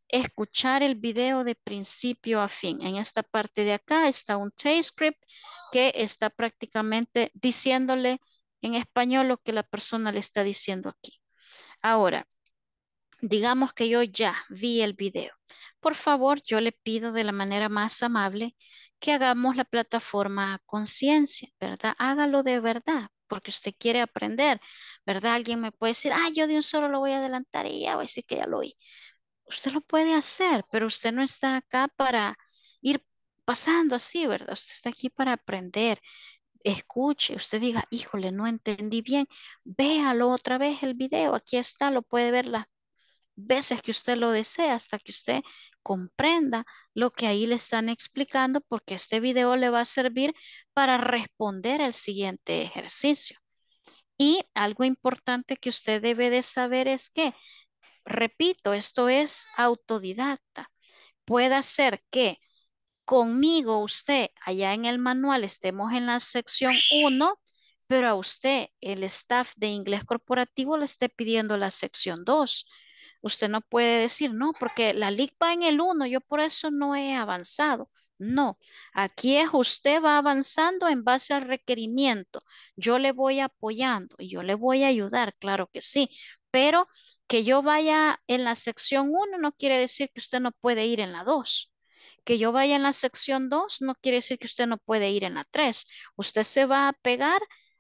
Escuchar el video de principio a fin. En esta parte de acá está un transcript que está prácticamente diciéndole en español lo que la persona le está diciendo aquí. Ahora, digamos que yo ya vi el video. Por favor, yo le pido de la manera más amable que hagamos la plataforma conciencia, ¿verdad? Hágalo de verdad, porque usted quiere aprender, ¿verdad? Alguien me puede decir, ah, yo de un solo lo voy a adelantar y ya voy a decir que ya lo oí. Usted lo puede hacer, pero usted no está acá para ir pasando así, ¿verdad? Usted está aquí para aprender escuche, usted diga, híjole, no entendí bien, véalo otra vez el video, aquí está, lo puede ver las veces que usted lo desea hasta que usted comprenda lo que ahí le están explicando porque este video le va a servir para responder al siguiente ejercicio. Y algo importante que usted debe de saber es que, repito, esto es autodidacta. Puede ser que conmigo usted, allá en el manual, estemos en la sección 1, pero a usted, el staff de inglés corporativo, le esté pidiendo la sección 2. Usted no puede decir, no, porque la LIC va en el 1, yo por eso no he avanzado. No, aquí es usted va avanzando en base al requerimiento. Yo le voy apoyando y yo le voy a ayudar, claro que sí. Pero que yo vaya en la sección 1 no quiere decir que usted no puede ir en la 2 que yo vaya en la sección 2 no quiere decir que usted no puede ir en la 3. Usted se va a pegar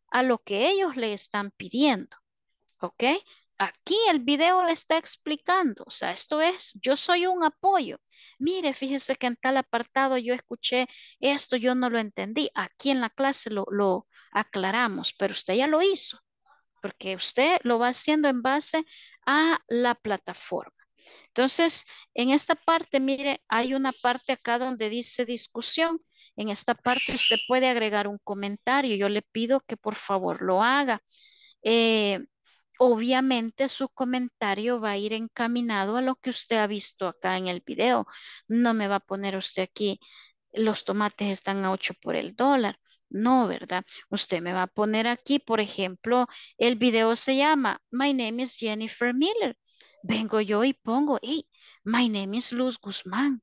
a lo que ellos le están pidiendo. ¿Ok? Aquí el video le está explicando, o sea, esto es, yo soy un apoyo. Mire, fíjese que en tal apartado yo escuché esto, yo no lo entendí. Aquí en la clase lo aclaramos, pero usted ya lo hizo, porque usted lo va haciendo en base a la plataforma. Entonces, en esta parte, mire, hay una parte acá donde dice discusión. En esta parte usted puede agregar un comentario. Yo le pido que por favor lo haga. Eh, obviamente su comentario va a ir encaminado a lo que usted ha visto acá en el video. No me va a poner usted aquí, los tomates están a 8 por el dólar. No, ¿verdad? Usted me va a poner aquí, por ejemplo, el video se llama My name is Jennifer Miller vengo yo y pongo, hey, my name is Luz Guzmán.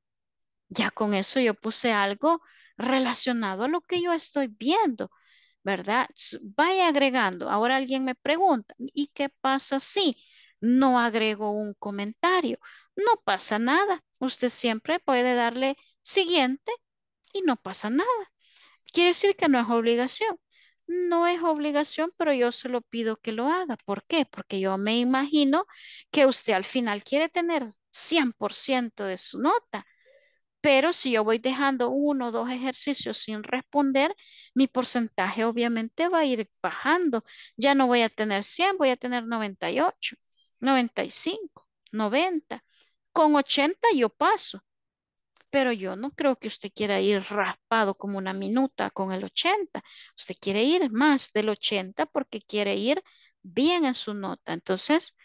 Ya con eso yo puse algo relacionado a lo que yo estoy viendo, ¿verdad? Vaya agregando. Ahora alguien me pregunta, ¿y qué pasa si no agrego un comentario? No pasa nada. Usted siempre puede darle siguiente y no pasa nada. Quiere decir que no es obligación. No es obligación, pero yo se lo pido que lo haga. ¿Por qué? Porque yo me imagino que usted al final quiere tener 100% de su nota. Pero si yo voy dejando uno o dos ejercicios sin responder, mi porcentaje obviamente va a ir bajando. Ya no voy a tener 100, voy a tener 98, 95, 90. Con 80 yo paso, pero yo no creo que usted quiera ir raspado como una minuta con el 80. Usted quiere ir más del 80 porque quiere ir bien en su nota. Entonces,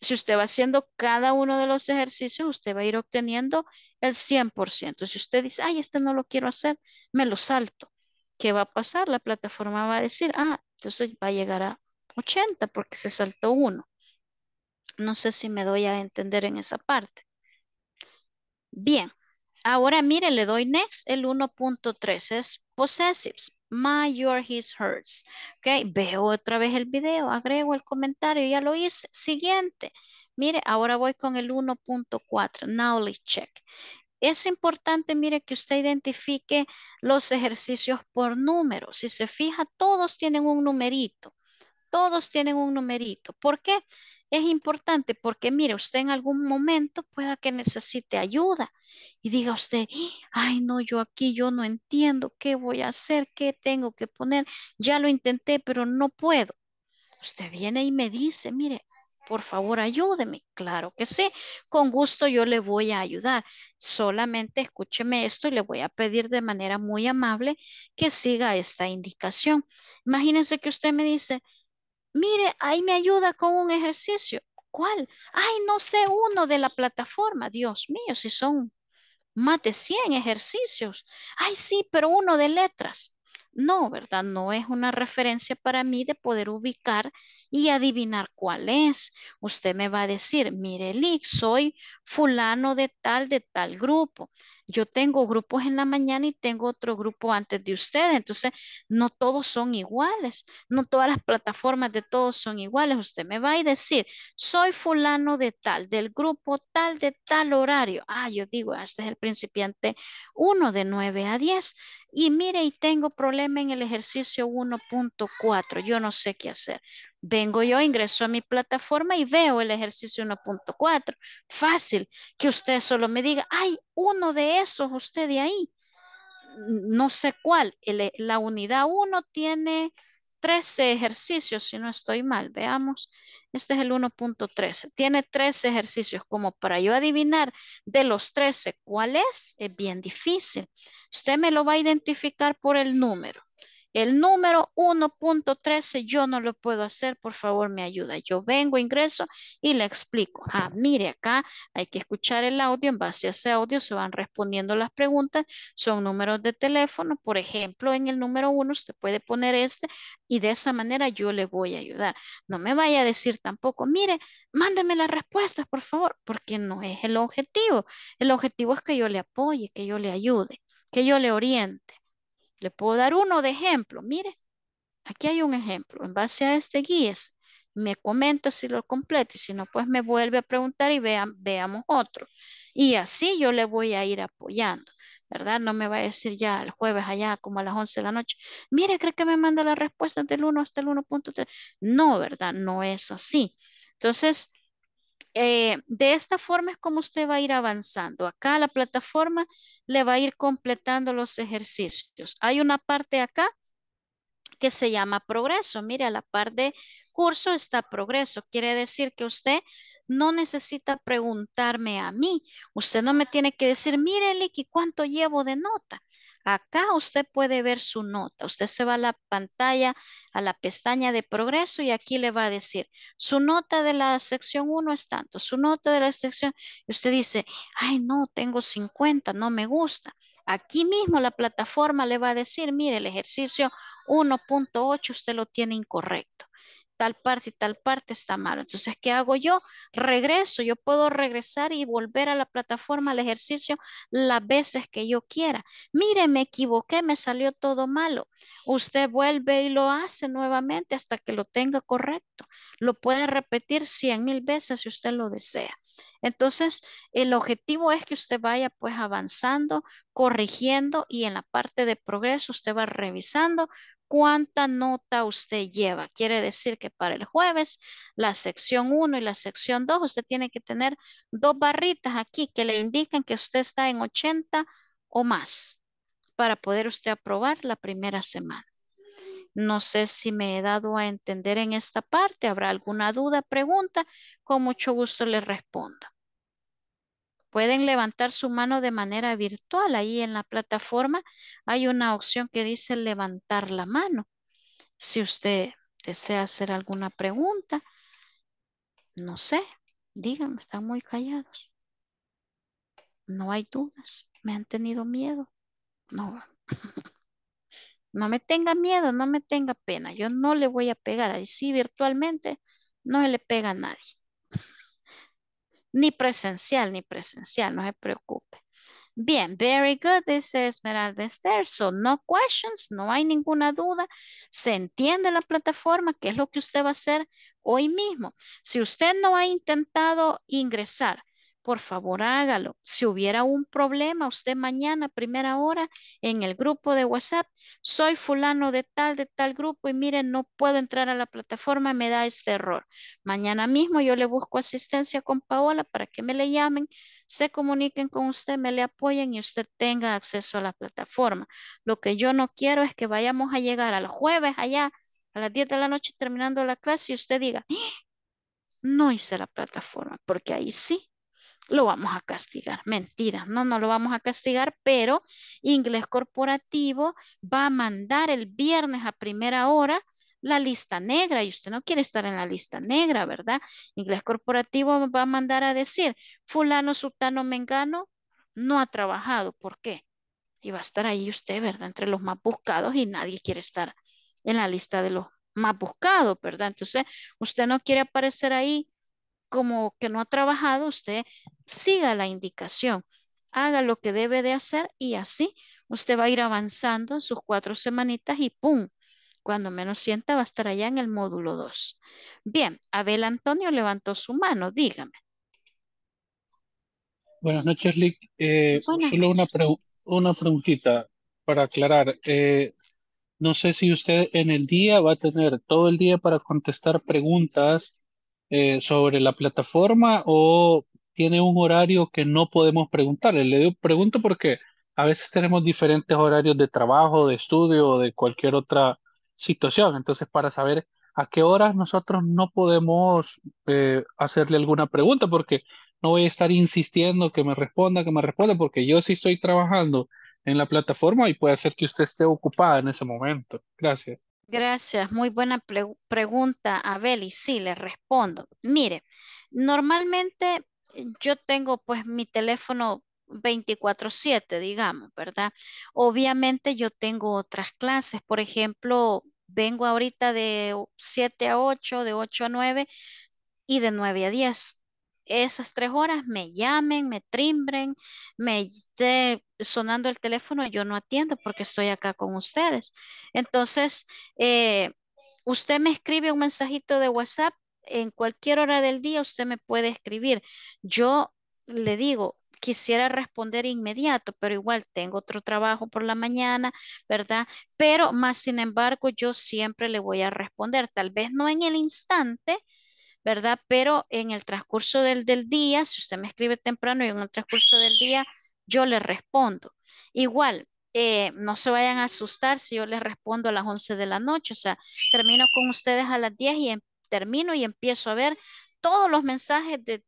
si usted va haciendo cada uno de los ejercicios, usted va a ir obteniendo el 100%. Si usted dice, ay, este no lo quiero hacer, me lo salto. ¿Qué va a pasar? La plataforma va a decir, ah, entonces va a llegar a 80 porque se saltó uno. No sé si me doy a entender en esa parte. Bien, Ahora mire, le doy next, el 1.3 es possessives. My, your, his, hers. Ok, veo otra vez el video, agrego el comentario, ya lo hice. Siguiente. Mire, ahora voy con el 1.4, let's check. Es importante, mire, que usted identifique los ejercicios por número. Si se fija, todos tienen un numerito. Todos tienen un numerito. ¿Por qué? es importante porque mire, usted en algún momento pueda que necesite ayuda y diga usted, ay no, yo aquí yo no entiendo qué voy a hacer, qué tengo que poner, ya lo intenté pero no puedo. Usted viene y me dice, mire, por favor ayúdeme. Claro que sí, con gusto yo le voy a ayudar. Solamente escúcheme esto y le voy a pedir de manera muy amable que siga esta indicación. Imagínense que usted me dice, mire, ahí me ayuda con un ejercicio. ¿Cuál? Ay, no sé uno de la plataforma. Dios mío, si son más de 100 ejercicios. Ay, sí, pero uno de letras. No, ¿verdad? No es una referencia para mí de poder ubicar y adivinar cuál es. Usted me va a decir, mire, Lick, soy fulano de tal, de tal grupo. Yo tengo grupos en la mañana y tengo otro grupo antes de usted. Entonces, no todos son iguales. No todas las plataformas de todos son iguales. Usted me va a decir, soy fulano de tal, del grupo tal, de tal horario. Ah, yo digo, ah, este es el principiante 1 de 9 a 10. Y mire, y tengo problema en el ejercicio 1.4, yo no sé qué hacer. Vengo yo, ingreso a mi plataforma y veo el ejercicio 1.4. Fácil que usted solo me diga, hay uno de esos, usted de ahí. No sé cuál. Eh, la unidad 1 tiene 13 ejercicios, si no estoy mal. Veamos. Este es el 1.13. Tiene tres ejercicios. Como para yo adivinar de los 13 cuál es, es bien difícil. Usted me lo va a identificar por el número. El número 1.13 yo no lo puedo hacer, por favor me ayuda. Yo vengo, ingreso y le explico. Ah, mire acá, hay que escuchar el audio, en base a ese audio se van respondiendo las preguntas, son números de teléfono, por ejemplo, en el número 1 se puede poner este y de esa manera yo le voy a ayudar. No me vaya a decir tampoco, mire, mándeme las respuestas, por favor, porque no es el objetivo. El objetivo es que yo le apoye, que yo le ayude, que yo le oriente. Le puedo dar uno de ejemplo. Mire, aquí hay un ejemplo. En base a este guías, me comenta si lo complete y si no, pues me vuelve a preguntar y veamos otro. Y así yo le voy a ir apoyando. ¿verdad? No me va a decir ya el jueves allá como a las 11 de la noche, mire, cree que me manda la respuesta del 1 hasta el 1.3. No, ¿verdad? No es así. Entonces, eh, de esta forma es como usted va a ir avanzando. Acá la plataforma le va a ir completando los ejercicios. Hay una parte acá que se llama progreso. Mire, a la par de curso está progreso. Quiere decir que usted no necesita preguntarme a mí. Usted no me tiene que decir, mire, Liki, ¿cuánto llevo de nota? Acá usted puede ver su nota. Usted se va a la pantalla, a la pestaña de progreso y aquí le va a decir, su nota de la sección 1 es tanto, su nota de la sección, y usted dice, ay no, tengo 50, no me gusta. Aquí mismo la plataforma le va a decir, mire, el ejercicio 1.8 usted lo tiene incorrecto tal parte y tal parte está malo. Entonces, ¿qué hago yo? Regreso, yo puedo regresar y volver a la plataforma, al ejercicio, las veces que yo quiera. Mire, me equivoqué, me salió todo malo. Usted vuelve y lo hace nuevamente hasta que lo tenga correcto. Lo puede repetir cien mil veces si usted lo desea. Entonces, el objetivo es que usted vaya pues avanzando, corrigiendo y en la parte de progreso usted va revisando cuánta nota usted lleva. Quiere decir que para el jueves, la sección 1 y la sección 2, usted tiene que tener dos barritas aquí que le indican que usted está en 80 o más para poder usted aprobar la primera semana. No sé si me he dado a entender en esta parte. ¿Habrá alguna duda, pregunta? Con mucho gusto le respondo. Pueden levantar su mano de manera virtual. Ahí en la plataforma hay una opción que dice levantar la mano. Si usted desea hacer alguna pregunta, no sé, díganme, están muy callados. No hay dudas, me han tenido miedo. No, no me tenga miedo, no me tenga pena. Yo no le voy a pegar. Ahí sí, virtualmente, no le pega a nadie ni presencial, ni presencial, no se preocupe. Bien, very good, dice Esmeralda Esther. So, no questions, no hay ninguna duda. Se entiende la plataforma, qué es lo que usted va a hacer hoy mismo. Si usted no ha intentado ingresar por favor, hágalo. Si hubiera un problema, usted mañana, primera hora, en el grupo de WhatsApp, soy fulano de tal, de tal grupo y miren, no puedo entrar a la plataforma, me da este error. Mañana mismo yo le busco asistencia con Paola para que me le llamen, se comuniquen con usted, me le apoyen y usted tenga acceso a la plataforma. Lo que yo no quiero es que vayamos a llegar al jueves allá a las 10 de la noche terminando la clase y usted diga, ¡Ah! no hice la plataforma, porque ahí sí lo vamos a castigar. Mentira, no, no lo vamos a castigar, pero inglés corporativo va a mandar el viernes a primera hora la lista negra y usted no quiere estar en la lista negra, ¿verdad? Inglés corporativo va a mandar a decir, fulano, sultano, mengano, no ha trabajado. ¿Por qué? Y va a estar ahí usted, ¿verdad? Entre los más buscados y nadie quiere estar en la lista de los más buscados, ¿verdad? Entonces, usted no quiere aparecer ahí como que no ha trabajado, usted siga la indicación, haga lo que debe de hacer y así usted va a ir avanzando en sus cuatro semanitas y ¡pum! Cuando menos sienta va a estar allá en el módulo 2. Bien, Abel Antonio levantó su mano, dígame. Buenas noches, Lick. Eh, solo Una, una, preguntita para aclarar. Eh, no sé si usted en el día va a tener todo el día para contestar preguntas eh, sobre la plataforma o tiene un horario que no podemos preguntarle? Le digo, pregunto porque a veces tenemos diferentes horarios de trabajo, de estudio o de cualquier otra situación. Entonces, para saber a qué horas nosotros no podemos eh, hacerle alguna pregunta, porque no voy a estar insistiendo que me responda, que me responda, porque yo sí estoy trabajando en la plataforma y puede ser que usted esté ocupada en ese momento. Gracias. Gracias, muy buena pregunta, Abel. Y sí, le respondo. Mire, normalmente eh, yo tengo pues mi teléfono 24/7, digamos, ¿verdad? Obviamente yo tengo otras clases, por ejemplo, vengo ahorita de 7 a 8, de 8 a 9 y de 9 a 10 esas tres horas me llamen, me trimbren, me esté sonando el teléfono, yo no atiendo porque estoy acá con ustedes. Entonces, eh, usted me escribe un mensajito de WhatsApp en cualquier hora del día, usted me puede escribir. Yo le digo, quisiera responder inmediato, pero igual tengo otro trabajo por la mañana, ¿verdad? Pero más sin embargo, yo siempre le voy a responder, tal vez no en el instante, ¿verdad? Pero en el transcurso del, día, si usted me escribe temprano y en el transcurso del día, yo le respondo. Igual, eh, no se vayan a asustar si yo les respondo a las 11 de la noche, o sea, termino con ustedes a las 10 y em, termino y empiezo a ver todos los mensajes de,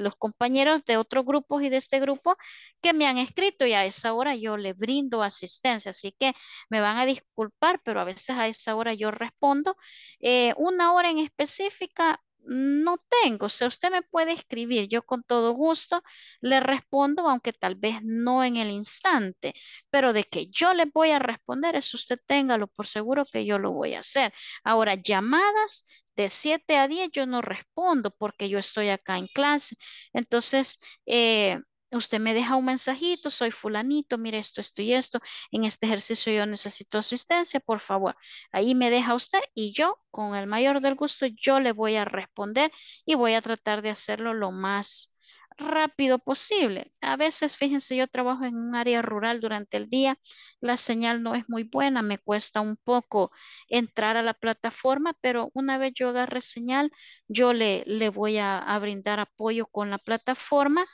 los compañeros de otros grupos y de este grupo que me han escrito y a esa hora yo le brindo asistencia, así que me van a disculpar, pero a veces a esa hora yo respondo. Eh, una hora en específica no tengo, o sea, usted me puede escribir, yo con todo gusto le respondo, aunque tal vez no en el instante, pero de que yo le voy a responder, eso usted téngalo por seguro que yo lo voy a hacer. Ahora, llamadas de 7 a 10 yo no respondo porque yo estoy acá en clase, entonces, eh, usted me deja un mensajito, soy fulanito, mire esto, esto y esto, en este ejercicio yo necesito asistencia, por favor. Ahí me deja usted y yo, con el mayor del gusto, yo le voy a responder y voy a tratar de hacerlo lo más rápido posible. A veces, fíjense, yo trabajo en un área rural durante el día, la señal no es muy buena, me cuesta un poco entrar a la plataforma, pero una vez yo agarre señal, yo le, voy a, a brindar apoyo con la plataforma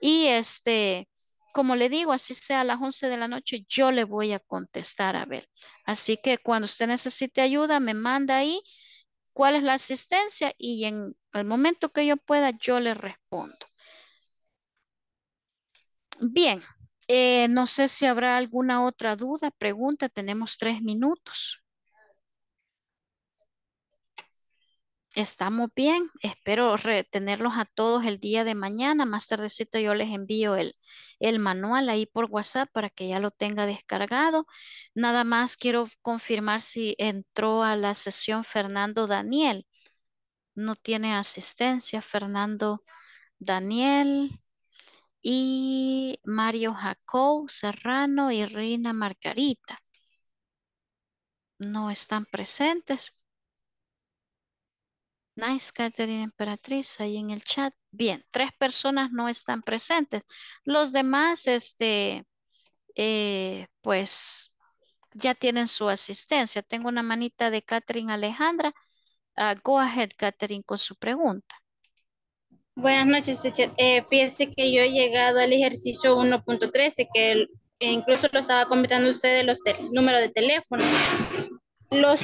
y este, como le digo, así sea a las 11 de la noche, yo le voy a contestar a ver. Así que cuando usted necesite ayuda, me manda ahí cuál es la asistencia y en el momento que yo pueda, yo le respondo. Bien, eh, no sé si habrá alguna otra duda, pregunta, tenemos tres minutos. Estamos bien. Espero retenerlos a todos el día de mañana. Más tardecito yo les envío el, manual ahí por WhatsApp para que ya lo tenga descargado. Nada más quiero confirmar si entró a la sesión Fernando Daniel. No tiene asistencia Fernando Daniel y Mario Jacob Serrano y Reina Margarita. No están presentes. Nice, Catherine Emperatriz, ahí en el chat. Bien, tres personas no están presentes. Los demás, este, eh, pues, ya tienen su asistencia. Tengo una manita de Catherine Alejandra. Ah, go ahead, Catherine, con su pregunta. Buenas noches, eh, Fíjense que yo he llegado al ejercicio 1.13, que e incluso lo estaba comentando usted de los números de teléfono los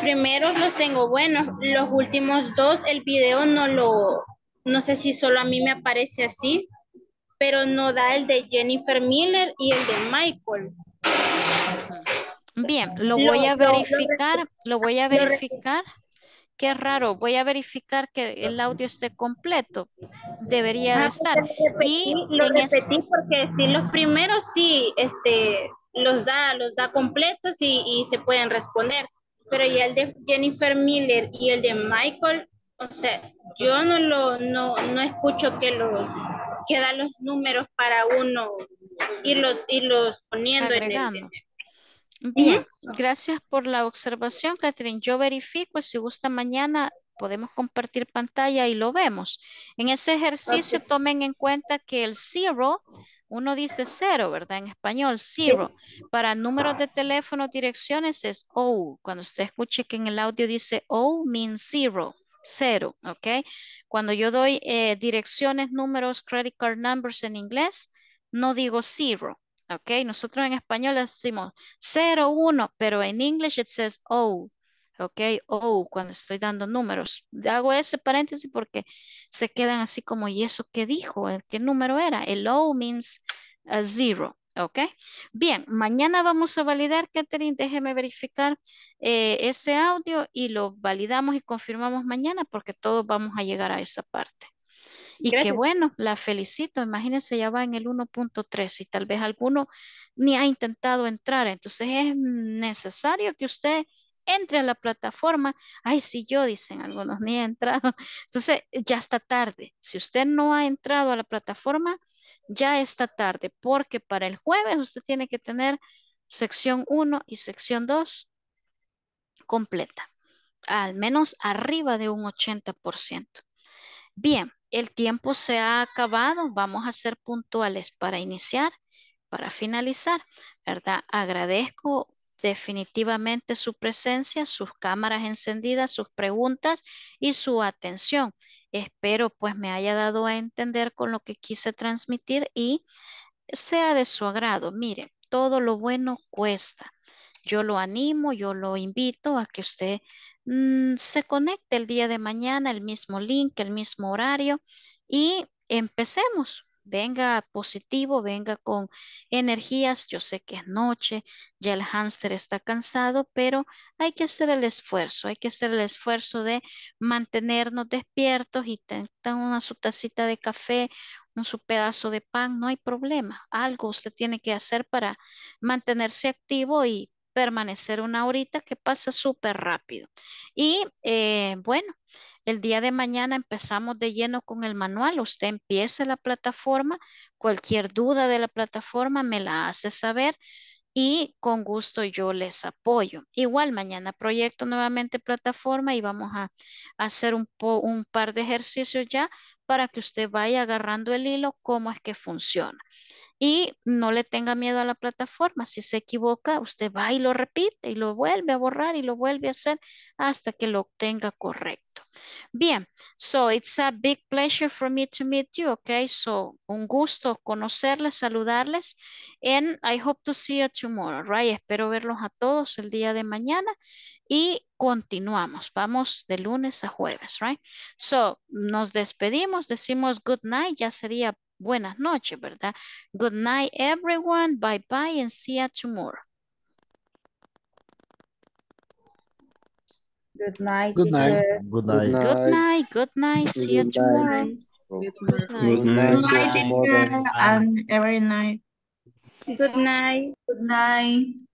primeros los tengo buenos, los últimos dos, el video no lo, no sé si solo a mí me aparece así, pero no da el de Jennifer Miller y el de Michael. Bien, lo voy a verificar, lo voy a verificar. Qué raro, voy a verificar que el audio esté completo. Debería ah, estar. y repetí porque si los primeros sí, este, los da, los da completos y, se pueden responder. Pero ya el de Jennifer Miller y el de Michael, o sea, yo no lo, no, no escucho que los, que da los números para uno y los, y los poniendo en el... Bien, gracias por la observación, Catherine. Yo verifico si gusta mañana podemos compartir pantalla y lo vemos. En ese ejercicio tomen en cuenta que el zero uno dice cero, ¿verdad? En español, cero. Para números de teléfono, direcciones es O. Cuando usted escuche que en el audio dice O, means cero. cero, ¿ok? Cuando yo doy eh, direcciones, números, credit card numbers en inglés, no digo cero. ¿ok? Nosotros en español decimos cero, uno, pero en inglés it says O, Ok, o oh, cuando estoy dando números. Hago ese paréntesis porque se quedan así como, ¿y eso que dijo? ¿Eh? ¿Qué número era? El O means a uh, zero. Ok, bien, mañana vamos a validar, Catherine, déjeme verificar eh, ese audio y lo validamos y confirmamos mañana porque todos vamos a llegar a esa parte. Y qué bueno, la felicito, imagínense, ya va en el 1.3 y tal vez alguno ni ha intentado entrar, entonces es necesario que usted entre a la plataforma. Ay, si yo, dicen algunos, ni he entrado. Entonces, ya está tarde. Si usted no ha entrado a la plataforma, ya está tarde, porque para el jueves usted tiene que tener sección 1 y sección 2 completa, al menos arriba de un 80%. Bien, el tiempo se ha acabado, vamos a ser puntuales para iniciar, para finalizar, ¿verdad? Agradezco definitivamente su presencia, sus cámaras encendidas, sus preguntas y su atención. Espero pues me haya dado a entender con lo que quise transmitir y sea de su agrado. Mire, todo lo bueno cuesta. Yo lo animo, yo lo invito a que usted mm, se conecte el día de mañana, el mismo link, el mismo horario y empecemos venga positivo, venga con energías. Yo sé que es noche, ya el hámster está cansado, pero hay que hacer el esfuerzo, hay que hacer el esfuerzo de mantenernos despiertos y tener una su tacita de café, un su pedazo de pan, no hay problema. Algo usted tiene que hacer para mantenerse activo y permanecer una horita que pasa súper rápido. Y eh, bueno, el día de mañana empezamos de lleno con el manual. Usted empiece la plataforma. Cualquier duda de la plataforma me la hace saber y con gusto yo les apoyo. Igual mañana proyecto nuevamente plataforma y vamos a hacer un, un par de ejercicios ya para que usted vaya agarrando el hilo, cómo es que funciona y no le tenga miedo a la plataforma. Si se equivoca, usted va y lo repite y lo vuelve a borrar y lo vuelve a hacer hasta que lo obtenga correcto. Bien, so it's a big pleasure for me to meet you, okay? So, un gusto conocerles, saludarles, and I hope to see you tomorrow, right? Espero verlos a todos el día de mañana y continuamos. Vamos de lunes a jueves, right? So, nos despedimos, decimos good night, ya sería buenas noches, ¿verdad? Good night, everyone. Bye bye and see you tomorrow. Good night. Good night. Good night. Good night. Good night. See you tomorrow. Good night. Good night. Good night. And every night. Good night. Good night.